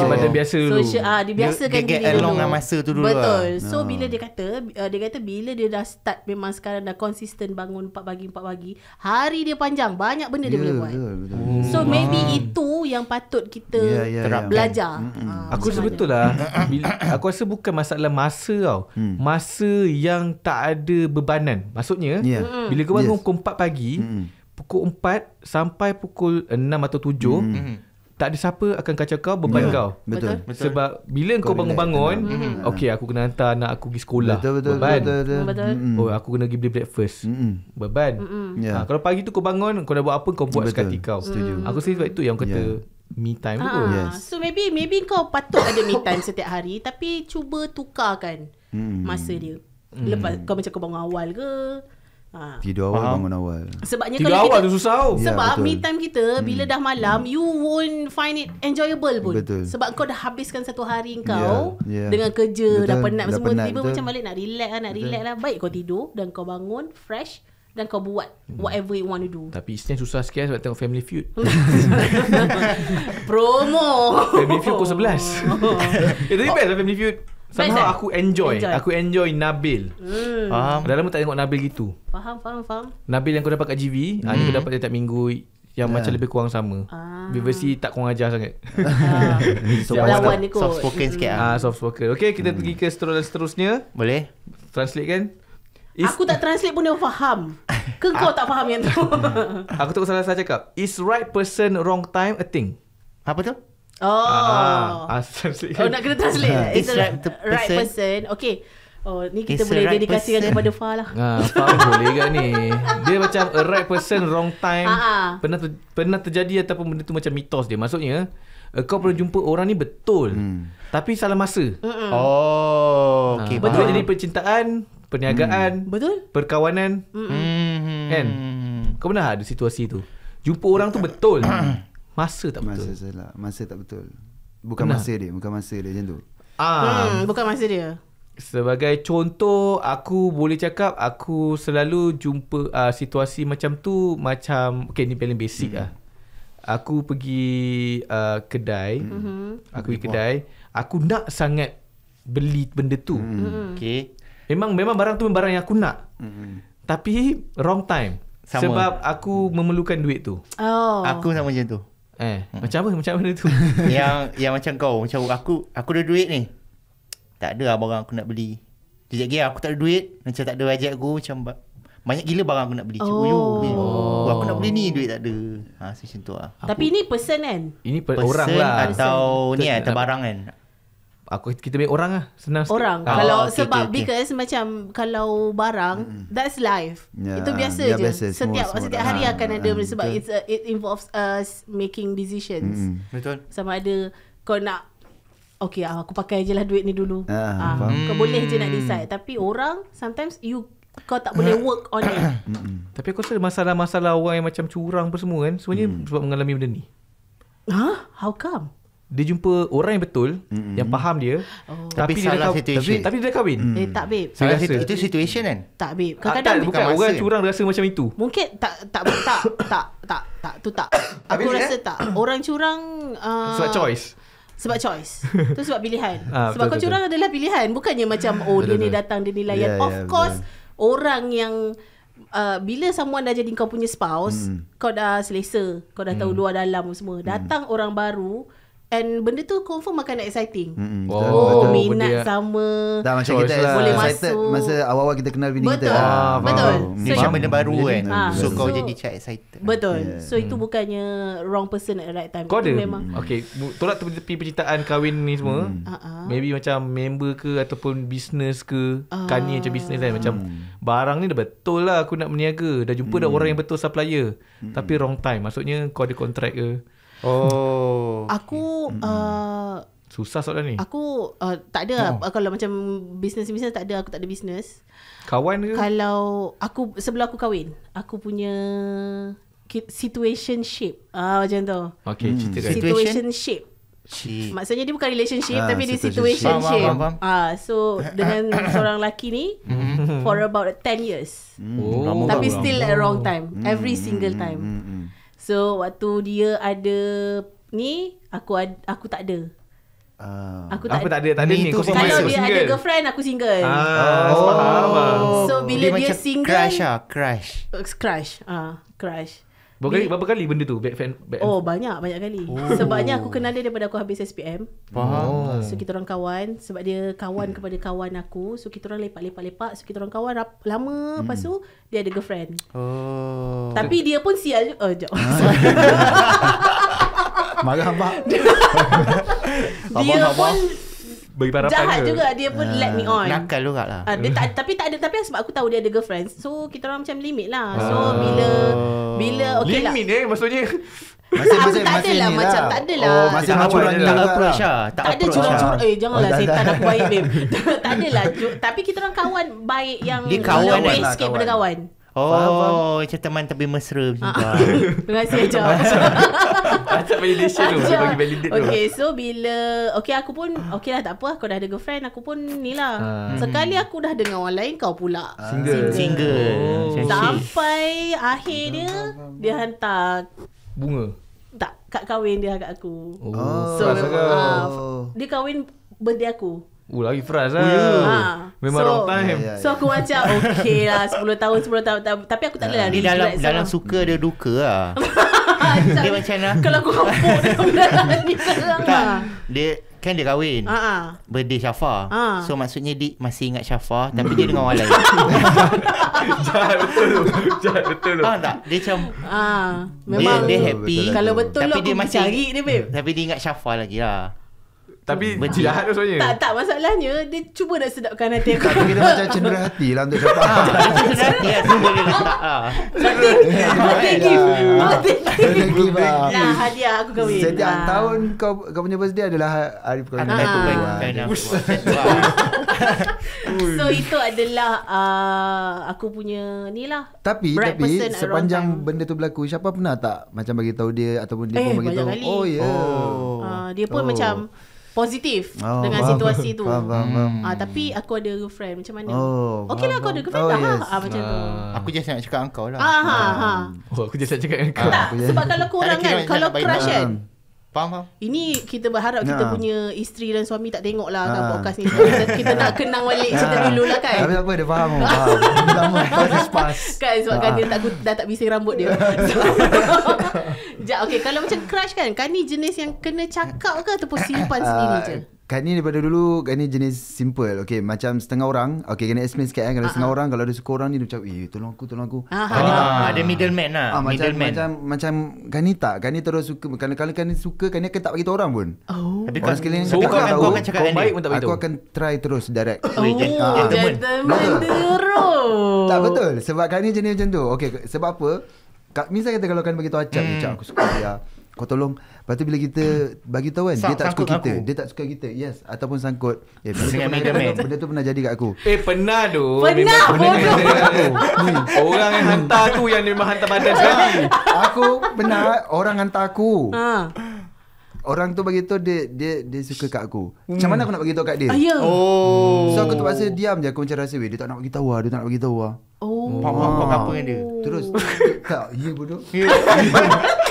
Speaker 4: oh. dia, biasa dulu. Social
Speaker 1: ah dia biasakan dia, dia get along dulu. masa tu dulu. Lah. Betul. Lah. So ah. bila dia kata uh, dia kata bila dia dah start memang sekarang dah konsisten bangun 4 pagi 4 pagi, hari dia panjang, banyak benda yeah, dia ya, boleh buat.
Speaker 3: Yeah,
Speaker 2: betul. Oh. So maybe ah.
Speaker 1: itu yang patut kita yeah, yeah, yeah, ya. belajar. Mm-hmm.
Speaker 2: Ah, aku rasa betul lah. aku rasa bukan masalah masa tau. Mm. Masa yang tak ada bebanan. Maksudnya yeah. mm bila kau bangun yes. pukul 4 pagi, mm pukul 4 sampai pukul 6 atau 7, mm mm tak ada siapa akan kacau kau beban yeah. kau betul. betul sebab bila kau bangun-bangun mm-hmm. Ah. okey aku kena hantar anak aku pergi sekolah betul betul beban. betul, betul, betul. Mm-hmm. oh aku kena pergi beli breakfast mm-hmm. beban mm-hmm. Yeah. Ha, kalau pagi tu kau bangun kau nak buat apa kau buat betul. sekali kau setuju mm-hmm. aku sebab itu yang kata yeah. me time tu ha. yes.
Speaker 1: so maybe maybe kau patut ada me time setiap hari tapi cuba tukarkan mm masa dia mm lepas kau macam kau bangun awal ke Ha. Tidur awal Faham.
Speaker 4: bangun awal. Sebabnya tidur kalau awal kita, tu susah tau. Ya, sebab me
Speaker 1: time kita hmm. bila dah malam hmm. you won't find it enjoyable pun. Betul. Sebab kau dah habiskan satu hari kau yeah. Yeah. dengan kerja betul. dah penat dah semua penat, tiba betul. macam balik nak relax lah nak betul. relax lah. Baik kau tidur dan kau bangun fresh dan kau buat hmm. whatever you want to do.
Speaker 2: Tapi isteri susah sikit sebab tengok Family Feud. Promo. Family Feud pukul 11. Eh, Itu best lah Family Feud. Sama eh? aku enjoy. enjoy. Aku enjoy Nabil. Mm. Faham? Dah lama tak tengok Nabil gitu.
Speaker 5: Faham, faham, faham.
Speaker 2: Nabil yang kau dapat kat GV, mm. aku dapat dapat tak minggu yang yeah. macam ya. lebih kurang sama. Ah. Versi tak kurang ajar sangat. Ah. so, so, lawan ni kot. Soft spoken mm. sikit lah. Ah, soft spoken. Okay, kita mm. pergi ke seterusnya. Boleh. Translate kan? Is...
Speaker 1: Aku tak translate pun dia faham. Ke kau tak faham yang tu?
Speaker 2: aku tak salah-salah cakap. Is right person wrong time a thing? Apa tu?
Speaker 1: Oh. Ah,
Speaker 2: Oh, nak kena translate. Uh, it's the right, right person.
Speaker 1: person. Okay. Oh, ni kita it's boleh right dedikasikan kepada Fa lah. Ah, Fa
Speaker 2: boleh ke ni? Dia macam a right person, wrong time. Ah, ah. Pernah ter, pernah terjadi ataupun benda tu macam mitos dia. Maksudnya, eh, kau perlu jumpa orang ni betul. Hmm. Tapi salah masa. Mm-mm. Oh, okay. Ah, betul. Jadi percintaan, perniagaan. Hmm. Betul. Perkawanan. mm Kan? Kau pernah ada situasi tu? Jumpa orang tu
Speaker 4: betul. Masa tak masa betul Masa salah Masa tak betul Bukan Kenapa? masa dia Bukan masa dia macam tu ah. hmm, Bukan masa dia Sebagai contoh Aku boleh cakap
Speaker 2: Aku selalu jumpa uh, Situasi macam tu Macam Okay ni paling basic hmm. lah Aku pergi uh, Kedai hmm. Mhm. Aku hmm. pergi kedai Aku nak sangat Beli benda tu hmm. Mhm. Okay Memang memang barang tu Barang yang aku nak hmm. Tapi Wrong time sama. Sebab aku memerlukan duit tu.
Speaker 5: Oh.
Speaker 2: Aku
Speaker 3: sama macam tu. Eh, hmm. macam apa? Macam mana tu? yang yang macam kau, macam aku aku ada duit ni. Tak ada lah barang aku nak beli. Sekejap lagi aku tak ada duit. Macam tak ada bajet aku. Macam banyak gila barang aku nak beli. Oh. Cikgu, oh. aku nak beli ni duit tak ada. Ha, so, macam tu lah.
Speaker 1: Tapi aku, ini person kan?
Speaker 3: Ini per- person orang lah. Atau person. ni kan, barang kan?
Speaker 2: aku kita ambil orang lah senang orang sikit. Ah, kalau oh, okay, sebab okay, okay. because
Speaker 1: macam kalau barang mm. that's life yeah, itu biasa yeah, je biasa, semua, setiap semua setiap hari akan ada uh, sebab it's a, it involves us making decisions mm. betul sama ada kau nak okay ah, aku pakai je lah duit ni dulu uh, uh, kau mm. boleh je nak hmm. decide tapi orang sometimes you kau tak boleh work on it
Speaker 2: tapi aku rasa masalah-masalah orang yang macam curang apa semua kan sebenarnya mm. sebab mengalami benda ni
Speaker 3: huh how come
Speaker 2: dia jumpa orang yang betul mm-hmm. yang faham dia oh. tapi, tapi salah dia kaw- situation tapi, tapi dia dah kahwin mm. eh tak
Speaker 3: babe salah situ- itu situation kan tak babe ah, kadang-kadang bukan masa. orang
Speaker 2: curang rasa macam itu
Speaker 3: mungkin tak tak tak tak tak tak, tak tu
Speaker 1: tak aku Habis rasa ya? tak orang curang uh, sebab choice sebab choice tu sebab pilihan ah, sebab kau curang adalah pilihan bukannya macam oh dia ni datang dia ni layan yeah, ya, of yeah, course betul. orang yang Uh, bila someone dah jadi kau punya spouse mm. kau dah selesa kau dah mm. tahu luar dalam semua mm. datang mm. orang baru And benda tu confirm akan exciting. Hmm.
Speaker 4: Oh, oh minat benda sama. Tak macam kita lah. boleh excited masuk. masa awal-awal kita kenal bini betul. kita. Ah, betul. Betul. Ah, so, benda baru kan. Eh. Ha. So, so kau
Speaker 1: jadi cak excited. Betul. Yeah. So itu hmm. bukannya wrong person at the right time. Kau ada? Memang. Hmm.
Speaker 2: Okay. Tolak tepi percintaan kahwin ni semua. Hmm. Uh-huh. Maybe macam member ke ataupun business ke. Uh. Ah. Kani macam business kan. Macam hmm. barang ni dah betul lah aku nak meniaga. Dah jumpa hmm. dah orang yang betul supplier. Hmm. Tapi wrong time. Maksudnya kau ada contract ke. Oh. Aku mm-hmm.
Speaker 1: uh,
Speaker 2: Susah soalan ni.
Speaker 1: Aku uh, tak ada oh. kalau macam bisnes-bisnes tak ada aku tak ada bisnes. Kawan ke? Kalau aku sebelum aku kahwin, aku punya situationship. Ah macam tu. Okay, hmm. cerita kan. Situationship. Cik. Maksudnya dia bukan relationship ha, tapi dia situationship. Ah so dengan seorang lelaki ni hmm. for about 10 years. Oh, tapi still at wrong time. Hmm, Every single time. So waktu dia ada ni aku ad, aku tak ada. Uh, aku tak, apa tak ada tak ni kau single. Kalau dia ada girlfriend aku single. Ah, oh. Faham. So bila dia, dia single crush ah, crush. Crush. Ah, uh, crush. Berapa kali,
Speaker 2: berapa kali benda tu? Back fan, back oh,
Speaker 1: banyak, banyak kali. Oh. Sebabnya aku kenal dia daripada aku habis SPM. Oh. So, kita orang kawan. Sebab dia kawan kepada kawan aku. So, kita orang lepak-lepak-lepak. So, kita orang kawan rap, lama. Hmm. Lepas tu, dia ada girlfriend. Oh. Tapi dia pun sial. Oh, sekejap. Ah.
Speaker 3: Marah, Mak.
Speaker 1: Dia, dia abang. pun
Speaker 3: bagi para Jahat tangga. juga dia pun uh, let me on. Nakal juga lah. Uh, ah, dia
Speaker 1: tak, tapi tak ada tapi sebab aku tahu dia ada girlfriend. So kita orang macam limit lah. So uh, bila bila okay limit lah.
Speaker 2: Limit eh maksudnya.
Speaker 1: Masa, masa, tak masa adalah macam lah. tak adalah. Oh, masa tak curang tak lah. approach lah.
Speaker 3: Tak, ada curang curang. Eh janganlah oh, saya setan aku baik babe.
Speaker 1: tak adalah. Tapi kita orang kawan baik yang lebih lah, sikit pada kawan.
Speaker 3: Oh, macam teman tapi mesra juga. tu. Ah, ah. Terima kasih, Macam validation tu. Saya bagi validate tu. Okay,
Speaker 1: so bila... Okay, aku pun... Okay lah, tak apa. Kau dah ada girlfriend. Aku pun ni lah. Uh, Sekali hmm. aku dah dengan orang lain, kau pula.
Speaker 2: Single. Single. single. Oh.
Speaker 1: Sampai akhir dia, dia hantar... Bunga? Tak, kad kahwin dia kat aku. Oh, so, uh, dia kahwin birthday aku.
Speaker 3: Oh lagi fresh lah ha. Memang so, wrong time
Speaker 2: yeah, yeah,
Speaker 1: yeah. So aku macam Okay lah 10 tahun 10 tahun, Tapi aku tak boleh lah dalam,
Speaker 3: so. suka Dia duka lah
Speaker 1: Dia
Speaker 3: macam lah Kalau aku kumpul Dia dalam Dia Kan dia kahwin uh-huh. Birthday Syafa uh-huh. So maksudnya Dia masih ingat Syafa Tapi dia dengan orang lain Jahat betul Jahat betul Tahu tak Dia macam
Speaker 1: uh, Memang Dia, dia happy betul, betul, betul. Kalau betul Tapi lah, dia masih cari
Speaker 3: Tapi dia ingat Syafa lagi lah tapi jahat tu sebenarnya
Speaker 1: Tak tak masalahnya Dia cuba nak sedapkan hati aku Tapi kita macam
Speaker 3: cendera
Speaker 4: hati lah Untuk siapa ah, ah. Cendera hati lah Cendera hati lah Thank you Thank you Nah hadiah aku kahwin Setiap lah. tahun kau, kau punya birthday adalah Hari perkahwinan Hari perkahwinan ah. lah. So itu
Speaker 1: adalah uh, Aku punya ni lah Tapi, tapi Sepanjang
Speaker 4: benda tu berlaku Siapa pernah tak Macam bagi tahu dia Ataupun dia pun eh, bagi tahu Oh ya oh. Dia pun oh. macam
Speaker 1: positif oh, dengan faham, situasi tu. Faham, faham, hmm. faham. Ah tapi aku ada girlfriend macam mana?
Speaker 4: Oh, Okeylah faham. aku ada girlfriend oh, dah. Ha, yes. Ha, ah
Speaker 1: macam uh,
Speaker 3: tu. Aku just nak cakap engkau lah. Ah, ha, ha. Ah. Oh aku just nak cakap engkau. Ah, sebab
Speaker 1: kalau kurang kan kalau crush kan.
Speaker 3: Lah. Faham, faham.
Speaker 1: Ini kita berharap nah. kita punya isteri dan suami tak tengok lah nah. podcast ni. Kita, nak kenang balik nah. cerita dulu lah kan. Tapi apa, dia faham. faham. Lama, pas, pas. Kan, kan dia tak, dah tak bising rambut dia. Sekejap, okay. Kalau macam crush kan, kan ni jenis yang kena cakap ke ataupun simpan ah, sendiri je?
Speaker 4: Kat ni daripada dulu Kat ni jenis simple Okay macam setengah orang Okay kena explain sikit kan Kalau uh-huh. setengah ah, ah. orang Kalau ada suka orang ni Dia macam Eh tolong aku tolong aku uh-huh. Kani, uh-huh. Ada middleman lah ah, macam, middleman. macam macam Kan ni tak Kan ni terus suka Kalau kan ni suka Kan ni akan tak bagi orang pun Oh tapi sekali, So kan aku akan cakap Kau baik pun tak Aku akan try terus direct Oh ah. gentleman Terus Tak betul Sebab kan ni jenis macam tu Okay sebab apa misalnya kata kalau kan bagi tu acap hmm. Acap aku suka dia Kau tolong Lepas tu bila kita bagi tahu kan, Sa- dia tak suka kita. Aku. Dia tak suka kita. Yes, ataupun sangkut. Eh, benda, tu pernah, benda tu pernah jadi kat aku.
Speaker 2: Eh, pernah tu. Pernah, pernah bodoh. Benda aku. Hmm. orang yang hantar tu yang dia hantar badan sekali.
Speaker 4: aku benar orang hantar aku. Ha. Orang tu bagi tu dia dia dia suka kat aku. Hmm. Macam mana aku nak bagi tahu kat dia? Ayah. Ya. Hmm. Oh. So aku tu terpaksa diam je aku macam rasa weh dia tak nak bagi tahu ah, dia tak nak bagi tahu ah. Oh. Pak pak apa dia? Terus tak ya bodoh. Ya.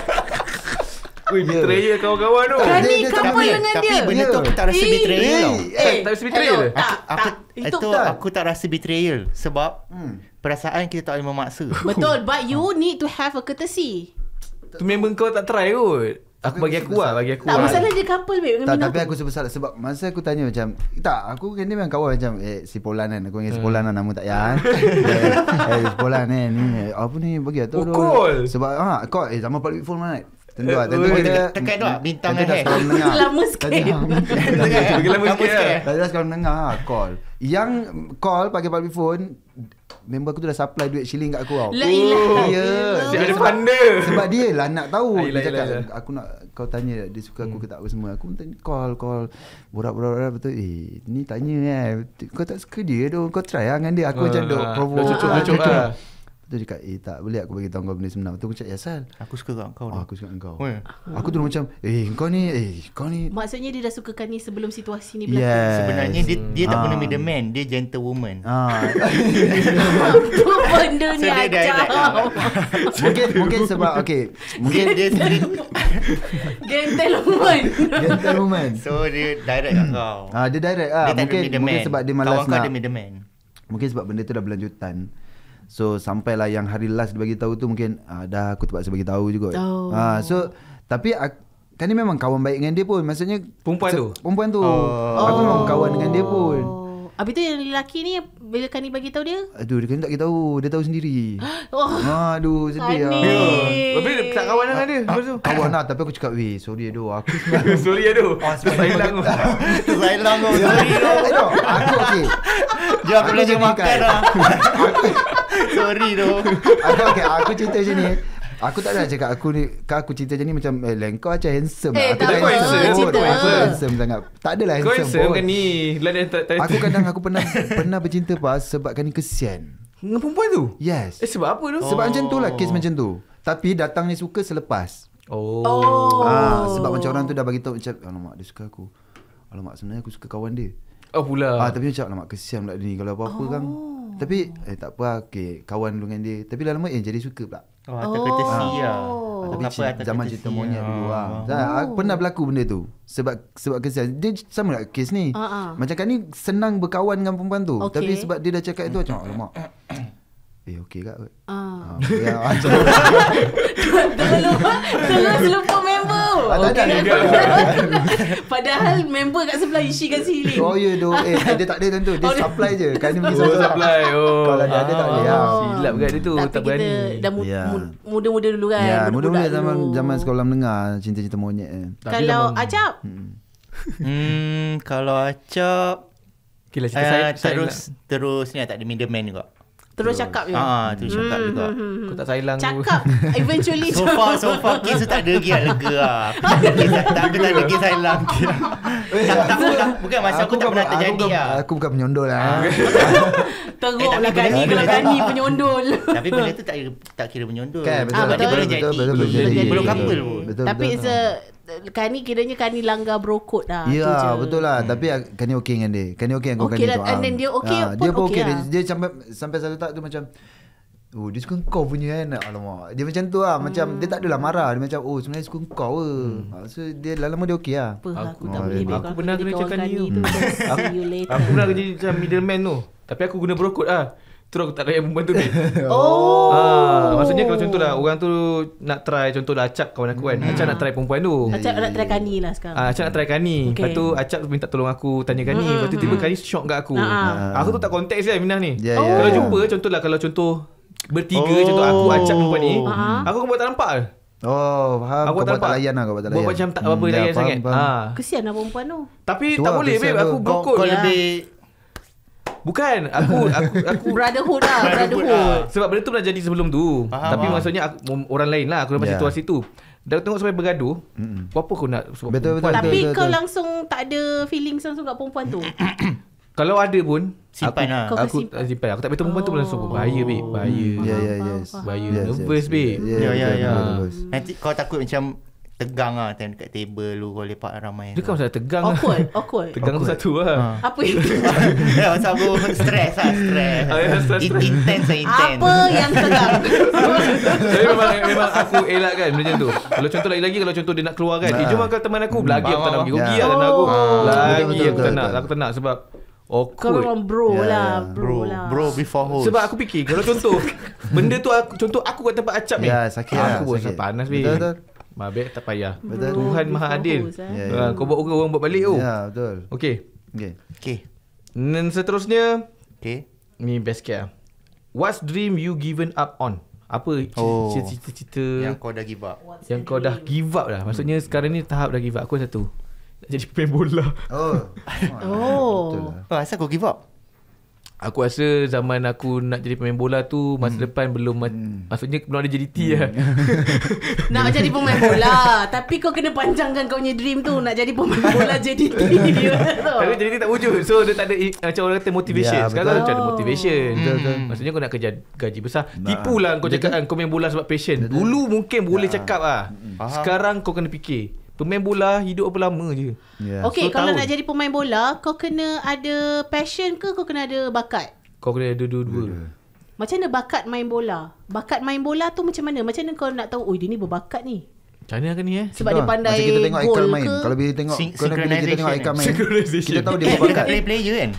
Speaker 3: Ui, yeah. Ya. kawan-kawan tu. Kami kampung dengan dia. Tapi benda yeah. tu aku tak rasa betrayal tau. Eh, tak rasa betrayal?
Speaker 1: Itu aku
Speaker 3: tak rasa betrayal. Sebab hmm. perasaan
Speaker 4: kita tak boleh memaksa. Betul,
Speaker 1: but you need to have a courtesy.
Speaker 4: Tu memang kau tak try kot. Aku bagi aku lah, bagi aku lah. Tak, masalah
Speaker 1: dia couple, babe. Tak, tapi
Speaker 4: aku sebesar Sebab masa aku tanya macam, tak, aku kan memang kawan macam, eh, si Polan kan. Aku panggil si hmm. Polan lah, nama tak yan. Eh. Eh, eh, si Polan kan. Eh, apa ni, bagi lah, tu. Oh, call. Sebab, ha, call. Eh, sama Public Phone mana? Tentu lah Tentu lah Tekan tu lah Bintang eh. dah sekolah Lama
Speaker 1: sikit lama
Speaker 4: sikit Tadi dah sekolah menengah Call Yang call pakai public phone Member aku tu dah supply duit shilling kat aku tau Lailah Ya Dia Sebab dia lah nak tahu Dia cakap Aku nak kau tanya Dia suka aku hmm. ke tak apa semua Aku tanya call call Borak-borak-borak betul Eh ni tanya kan Kau tak suka dia tu Kau try lah dengan dia Aku macam duk ah, lah. Lah. cucuk tu dia kata, eh tak boleh aku bagi tahu kau benda sebenar. tu aku cakap, ya sal. Aku suka kat kau. Oh, aku suka kat kau. Oh, Aku tu macam, eh kau ni, eh kau ni.
Speaker 1: Maksudnya dia dah sukakan ni sebelum situasi ni berlaku. Yes.
Speaker 4: Sebenarnya dia, dia tak pernah middle
Speaker 3: man, dia gentle woman. Ah. benda ni
Speaker 4: so, dia mungkin, mungkin sebab, okay. Mungkin dia sendiri.
Speaker 3: gentle woman. gentle woman. So dia direct kat kau.
Speaker 4: Ah, dia direct lah. Dia mungkin, mungkin sebab dia malas nak. Kawan kau dia middle man. Mungkin sebab benda tu dah berlanjutan. So sampailah yang hari last dia bagi tahu tu mungkin uh, dah aku terpaksa bagi tahu juga. oh. uh, so tapi aku, kan dia memang kawan baik dengan dia pun. Maksudnya perempuan tu. Perempuan tu. Oh. Aku memang kawan dengan dia pun. Oh.
Speaker 1: Abi tu yang lelaki ni bila kan ni bagi tahu dia?
Speaker 4: Aduh, dia kan tak tahu. Dia tahu sendiri.
Speaker 1: Oh. aduh, sedih ah. Ya. Tapi tak kawan dengan
Speaker 4: dia. Ah, lepas tu kawan lah, tapi aku cakap, "Wei, sorry ya doh. Aku sorry ya doh. Ah, hilang tu. Hilang tu. Sorry doh. Aku okey. Dia aku dah makan Sorry tu okay, okay, Aku cerita macam ni Aku tak nak cakap aku ni kau aku cerita macam ni macam eh lain kau macam handsome hey, lah. eh, aku tak handsome, handsome. Aku handsome, sangat tak adalah handsome kau handsome kan ni aku kadang aku pernah pernah bercinta pas sebabkan ni kesian
Speaker 2: dengan perempuan tu
Speaker 4: yes eh, sebab apa tu sebab oh. macam tu lah kes oh. macam tu tapi ni suka selepas oh ah, sebab macam orang tu dah bagi tahu macam alamak dia suka aku alamak sebenarnya aku suka kawan dia Oh pula. Ah tapi macam lama kesian pula dia ni kalau apa-apa kan. oh. kan. Tapi eh tak apa lah, okey kawan dengan dia. Tapi lama-lama eh jadi suka pula. Oh, oh. tak ah. lah. Ah, tapi zaman cerita monyet dulu lah. Ah. Oh. Ah, pernah berlaku benda tu. Sebab sebab kesian. Dia sama tak kes ni? Uh-uh. Macam kan ni senang berkawan dengan perempuan tu. Okay. Tapi sebab dia dah cakap tu macam, alamak. Eh okey kak Ah, Haa Tengah
Speaker 1: lupa member ah, Tak tak tak Padahal member kat sebelah isi kat sini Oh
Speaker 4: ya doh Eh dia tak ada tentu oh, Dia supply je Kan dia pergi oh, supply supply oh. Kalau dia ada tak ada ah. Silap kat dia tu Tak berani
Speaker 1: Tapi kita dah ya. muda-muda dulu kan Ya muda-muda
Speaker 4: zaman zaman sekolah menengah Cinta-cinta monyet eh. Kalau Acap Hmm Kalau
Speaker 3: Acap Okay, lah, uh, ah, terus terus ni tak ada middleman juga. Terus cakap je. Ah, terus cakap hmm juga. Hmm, hmm, hmm. aku tak sayang aku. Cakap. Eventually so far so far kes tak ada lagi lega ah. tak tak ada lagi sayang. Tak tahu eh, tak bukan masa aku, tak
Speaker 4: pernah terjadi ah. Aku bukan penyondol lah. Ah.
Speaker 3: Teruklah eh, kan kalau kan penyondol. Tapi benda tu tak tak kira penyondol. Kan betul. Belum jadi. Belum couple pun.
Speaker 4: Tapi it's
Speaker 1: Uh, Kani kiranya Kani langgar brokot lah Ya yeah, betul
Speaker 4: lah hmm. Tapi ah, Kani okay dengan dia Kani okay dengan okay Kani lah, tu And then ah. dia okay ha, ah, pun Dia pun okay, okay lah. dia, dia sampai Sampai satu tak tu macam Oh dia suka kau punya kan Alamak Dia macam tu lah Macam hmm. dia tak adalah marah Dia macam oh sebenarnya suka kau ke hmm. So dia lama-lama dia okay lah aku, tak boleh Aku, pernah kena cakap ni
Speaker 2: Aku pernah kerja macam middleman tu Tapi aku guna brokot lah tu aku tak layan perempuan tu ni.
Speaker 1: Oh. Ha, maksudnya kalau
Speaker 2: contohlah orang tu nak try contohlah Acap kawan aku kan. Hmm. Acap nak try perempuan tu. Hmm. Acap nak try
Speaker 1: Kani lah sekarang. Ha,
Speaker 2: ah, Acap nak try Kani. Okay. Lepas tu Acap minta tolong aku tanya Kani. Hmm. Lepas tu hmm, tiba hmm. Kani shock kat aku. Ha. Aku tu tak konteks lah Minah ni. Yeah, yeah, oh. Kalau ya. jumpa contohlah kalau contoh bertiga oh. contoh aku Acap perempuan ni. uh Aku akan buat tak nampak lah.
Speaker 4: Oh faham Aku tak, buat tak layan lah Kau buat tak layan Buat tak apa-apa ya, layan sangat
Speaker 1: Kesian lah perempuan tu Tapi tak lah, boleh Aku bokol
Speaker 4: Kau, ya. lebih Bukan aku aku aku
Speaker 2: brotherhood lah brotherhood. brotherhood. Ah. Sebab benda tu pernah jadi sebelum tu. Tapi ah. maksudnya orang lain lah aku dalam yeah. situasi tu. Dah tengok sampai bergaduh. Hmm. Apa kau nak sebab betul, perempuan. Betul, Tapi betul, kau langsung
Speaker 1: tak ada feeling langsung kat perempuan tu.
Speaker 2: Kalau ada pun simpan aku, lah. Aku, simpan. aku simpan. Aku tak betul perempuan tu pun langsung bahaya oh. babe.
Speaker 4: Bahaya. Ya
Speaker 3: ya ya. Bahaya. Nervous babe. Ya ya ya. ya, ya. ya. Nanti kau takut macam tegang lah time dekat table lu kau lepak ramai dia kan macam tegang awkward, lah awkward tegang awkward. satu lah ha. apa itu ya, macam aku stress lah stress It, ah, ya, intense lah intense apa yang tegang
Speaker 2: Saya memang, memang aku elak kan macam tu kalau contoh lagi-lagi kalau contoh dia nak keluar kan eh jom makan teman aku lagi aku tak nak pergi rugi ya. lah aku ah, lagi aku tak nak aku tak nak sebab Awkward. Kau orang bro yeah, ya. lah, bro, bro lah. Bro before host. Sebab aku fikir, kalau contoh, benda tu aku, contoh aku kat tempat acap ni. yeah, sakit aku lah. pun sakit. panas ni. Betul, betul. Mabek tak payah. Betul. Tuhan Maha Adil. Eh? Ya, ya, ah, ya. Kau buat orang orang buat balik tu. Oh. Ya, betul. Okey. Okey. Okey. Dan seterusnya, okey. Ni best care. What's dream you given up on? Apa cerita-cerita oh. yang kau
Speaker 3: dah give up? What's yang kau dah
Speaker 2: give up lah. Maksudnya hmm. sekarang ni tahap dah give up. Aku satu. Jadi pemain bola. Oh. oh. oh. Betul lah. Oh, asal kau give up? Aku rasa zaman aku nak jadi pemain bola tu masa hmm. depan belum ma- hmm. maksudnya belum ada JDT hmm. lah.
Speaker 1: nak jadi pemain bola tapi kau kena panjangkan kau punya dream tu nak jadi pemain bola JDT dia
Speaker 2: tu. Tapi JDT tak wujud. So dia tak ada macam orang kata motivation. Yeah, Sekarang betul. macam ada motivation. Hmm. Betul, Hmm. Maksudnya kau nak kerja gaji besar. Nah. Tipulah kau cakap kan, kau main bola sebab passion. Dulu mungkin boleh cakap ah hmm. Hmm. Sekarang kau kena fikir. Pemain bola hidup apa lama je. Yeah. Okay, kalau tahun. nak jadi
Speaker 1: pemain bola, kau kena ada passion ke kau kena ada bakat?
Speaker 2: Kau kena ada dua-dua. Yeah.
Speaker 1: Macam mana bakat main bola? Bakat main bola tu macam mana? Macam mana kau nak tahu, oh dia ni berbakat ni?
Speaker 2: Macam mana ni eh? Sebab Cuma, dia
Speaker 3: pandai macam kita tengok gol Aikal main. ke? Kalau bila tengok, Syn- kalau bila kita tengok Aikal main, kita tahu dia berbakat. Kita tahu dia dia berbakat. berbakat. Play player kan?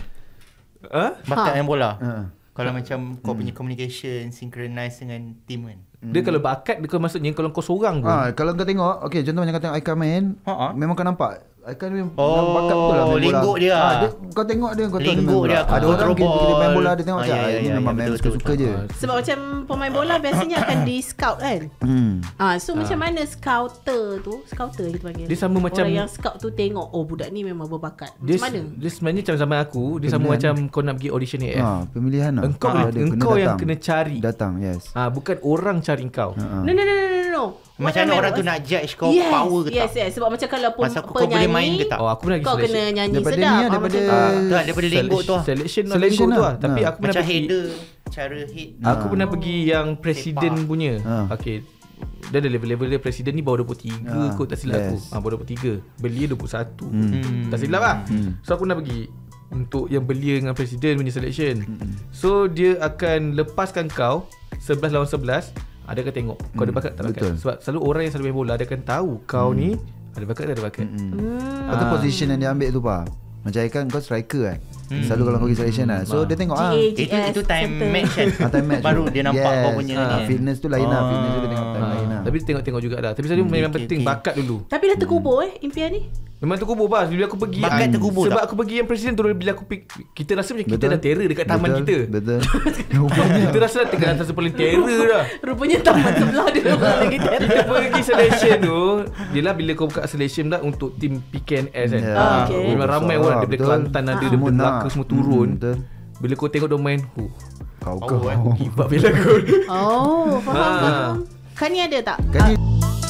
Speaker 3: Huh? Ha? Bakat ha? main bola. Uh. Kalau ha. macam hmm. kau punya hmm. communication, synchronize dengan team kan? Hmm. Dia kalau bakat dia maksudnya kalau kau seorang pun. Ha,
Speaker 4: kalau kau tengok, okey contohnya macam kata Aika main, ha, ha. memang kau nampak I can't oh, bakat betul lah main bola. dia. Ha, dia. kau tengok dia kau lingguk dia Dia, ada orang kita, main bola dia tengok ah, ya, ya, ya, ini ya, memang ya, betul, suka, suka je. Sebab
Speaker 1: macam pemain bola biasanya akan di scout kan. Hmm. Ah ha, so ha. macam mana scouter tu? Scouter kita panggil. Dia sama orang macam yang scout tu tengok oh budak ni memang berbakat. Macam this, mana? Dia
Speaker 2: sebenarnya macam zaman aku dia pemilihan. sama macam kau nak pergi audition AF. Ha,
Speaker 4: pemilihan Engkau, engkau, yang kena
Speaker 2: cari. Datang yes. Ah bukan orang cari kau. No no
Speaker 3: no no know. Macam mana orang tu nak judge kau yes,
Speaker 2: power ke
Speaker 1: yes, tak? Yes, sebab macam kalau pun Masa kau boleh main ke tak? Oh, aku kau selection. kena nyanyi daripada sedap. Ni, ah,
Speaker 2: daripada ni lah, daripada, lenggok tu lah. Selection, selection tu lah. lah. Tapi aku pernah pergi. Macam
Speaker 3: header, cara hit. Aku ah. pernah pergi yang presiden
Speaker 2: punya. Ah. Okay. Dia ada level-level dia Presiden ni bawah 23 ah, kot Tak silap yes. aku ha, Bawah 23 Belia 21 hmm. hmm. Tak silap lah hmm. So aku nak pergi Untuk yang belia dengan presiden punya selection hmm. So dia akan lepaskan kau 11 lawan ada ke tengok kau ada hmm, bakat tak bakat Betul. sebab selalu orang yang selalu main bola dia akan tahu
Speaker 4: kau hmm. ni ada bakat tak ada bakat hmm. Hmm. Ha. position yang dia ambil tu pa macam ikan kau striker kan hmm. selalu kalau kau pergi selection lah so hmm. dia tengok ah itu itu
Speaker 3: time match kan
Speaker 4: ah, time match baru dia
Speaker 2: nampak kau punya ni ah, kan? fitness tu lain lah fitness tu dia tengok time lain lah tapi tengok-tengok juga dah tapi selalu memang penting bakat dulu
Speaker 1: tapi dah terkubur eh impian ni
Speaker 2: Memang terkubur pas. Bila aku pergi Bakat yang, terkubur Sebab tak? aku pergi yang presiden terus Bila aku pergi Kita rasa macam kita dah terror Dekat taman betul, kita Betul Kita rasa dah tengah rasa paling terror dah
Speaker 1: Rupanya taman sebelah dia
Speaker 2: lagi terror Kita
Speaker 1: pergi selection
Speaker 2: tu Yelah bila kau buka selection lah Untuk tim PKNS kan yeah. ah, okay. Memang ramai orang Daripada Kelantan ada Daripada Melaka semua turun hmm, Bila kau tengok dia main Oh Kau kau
Speaker 1: Oh Faham ah. Kan ni ada tak?
Speaker 2: Kan ni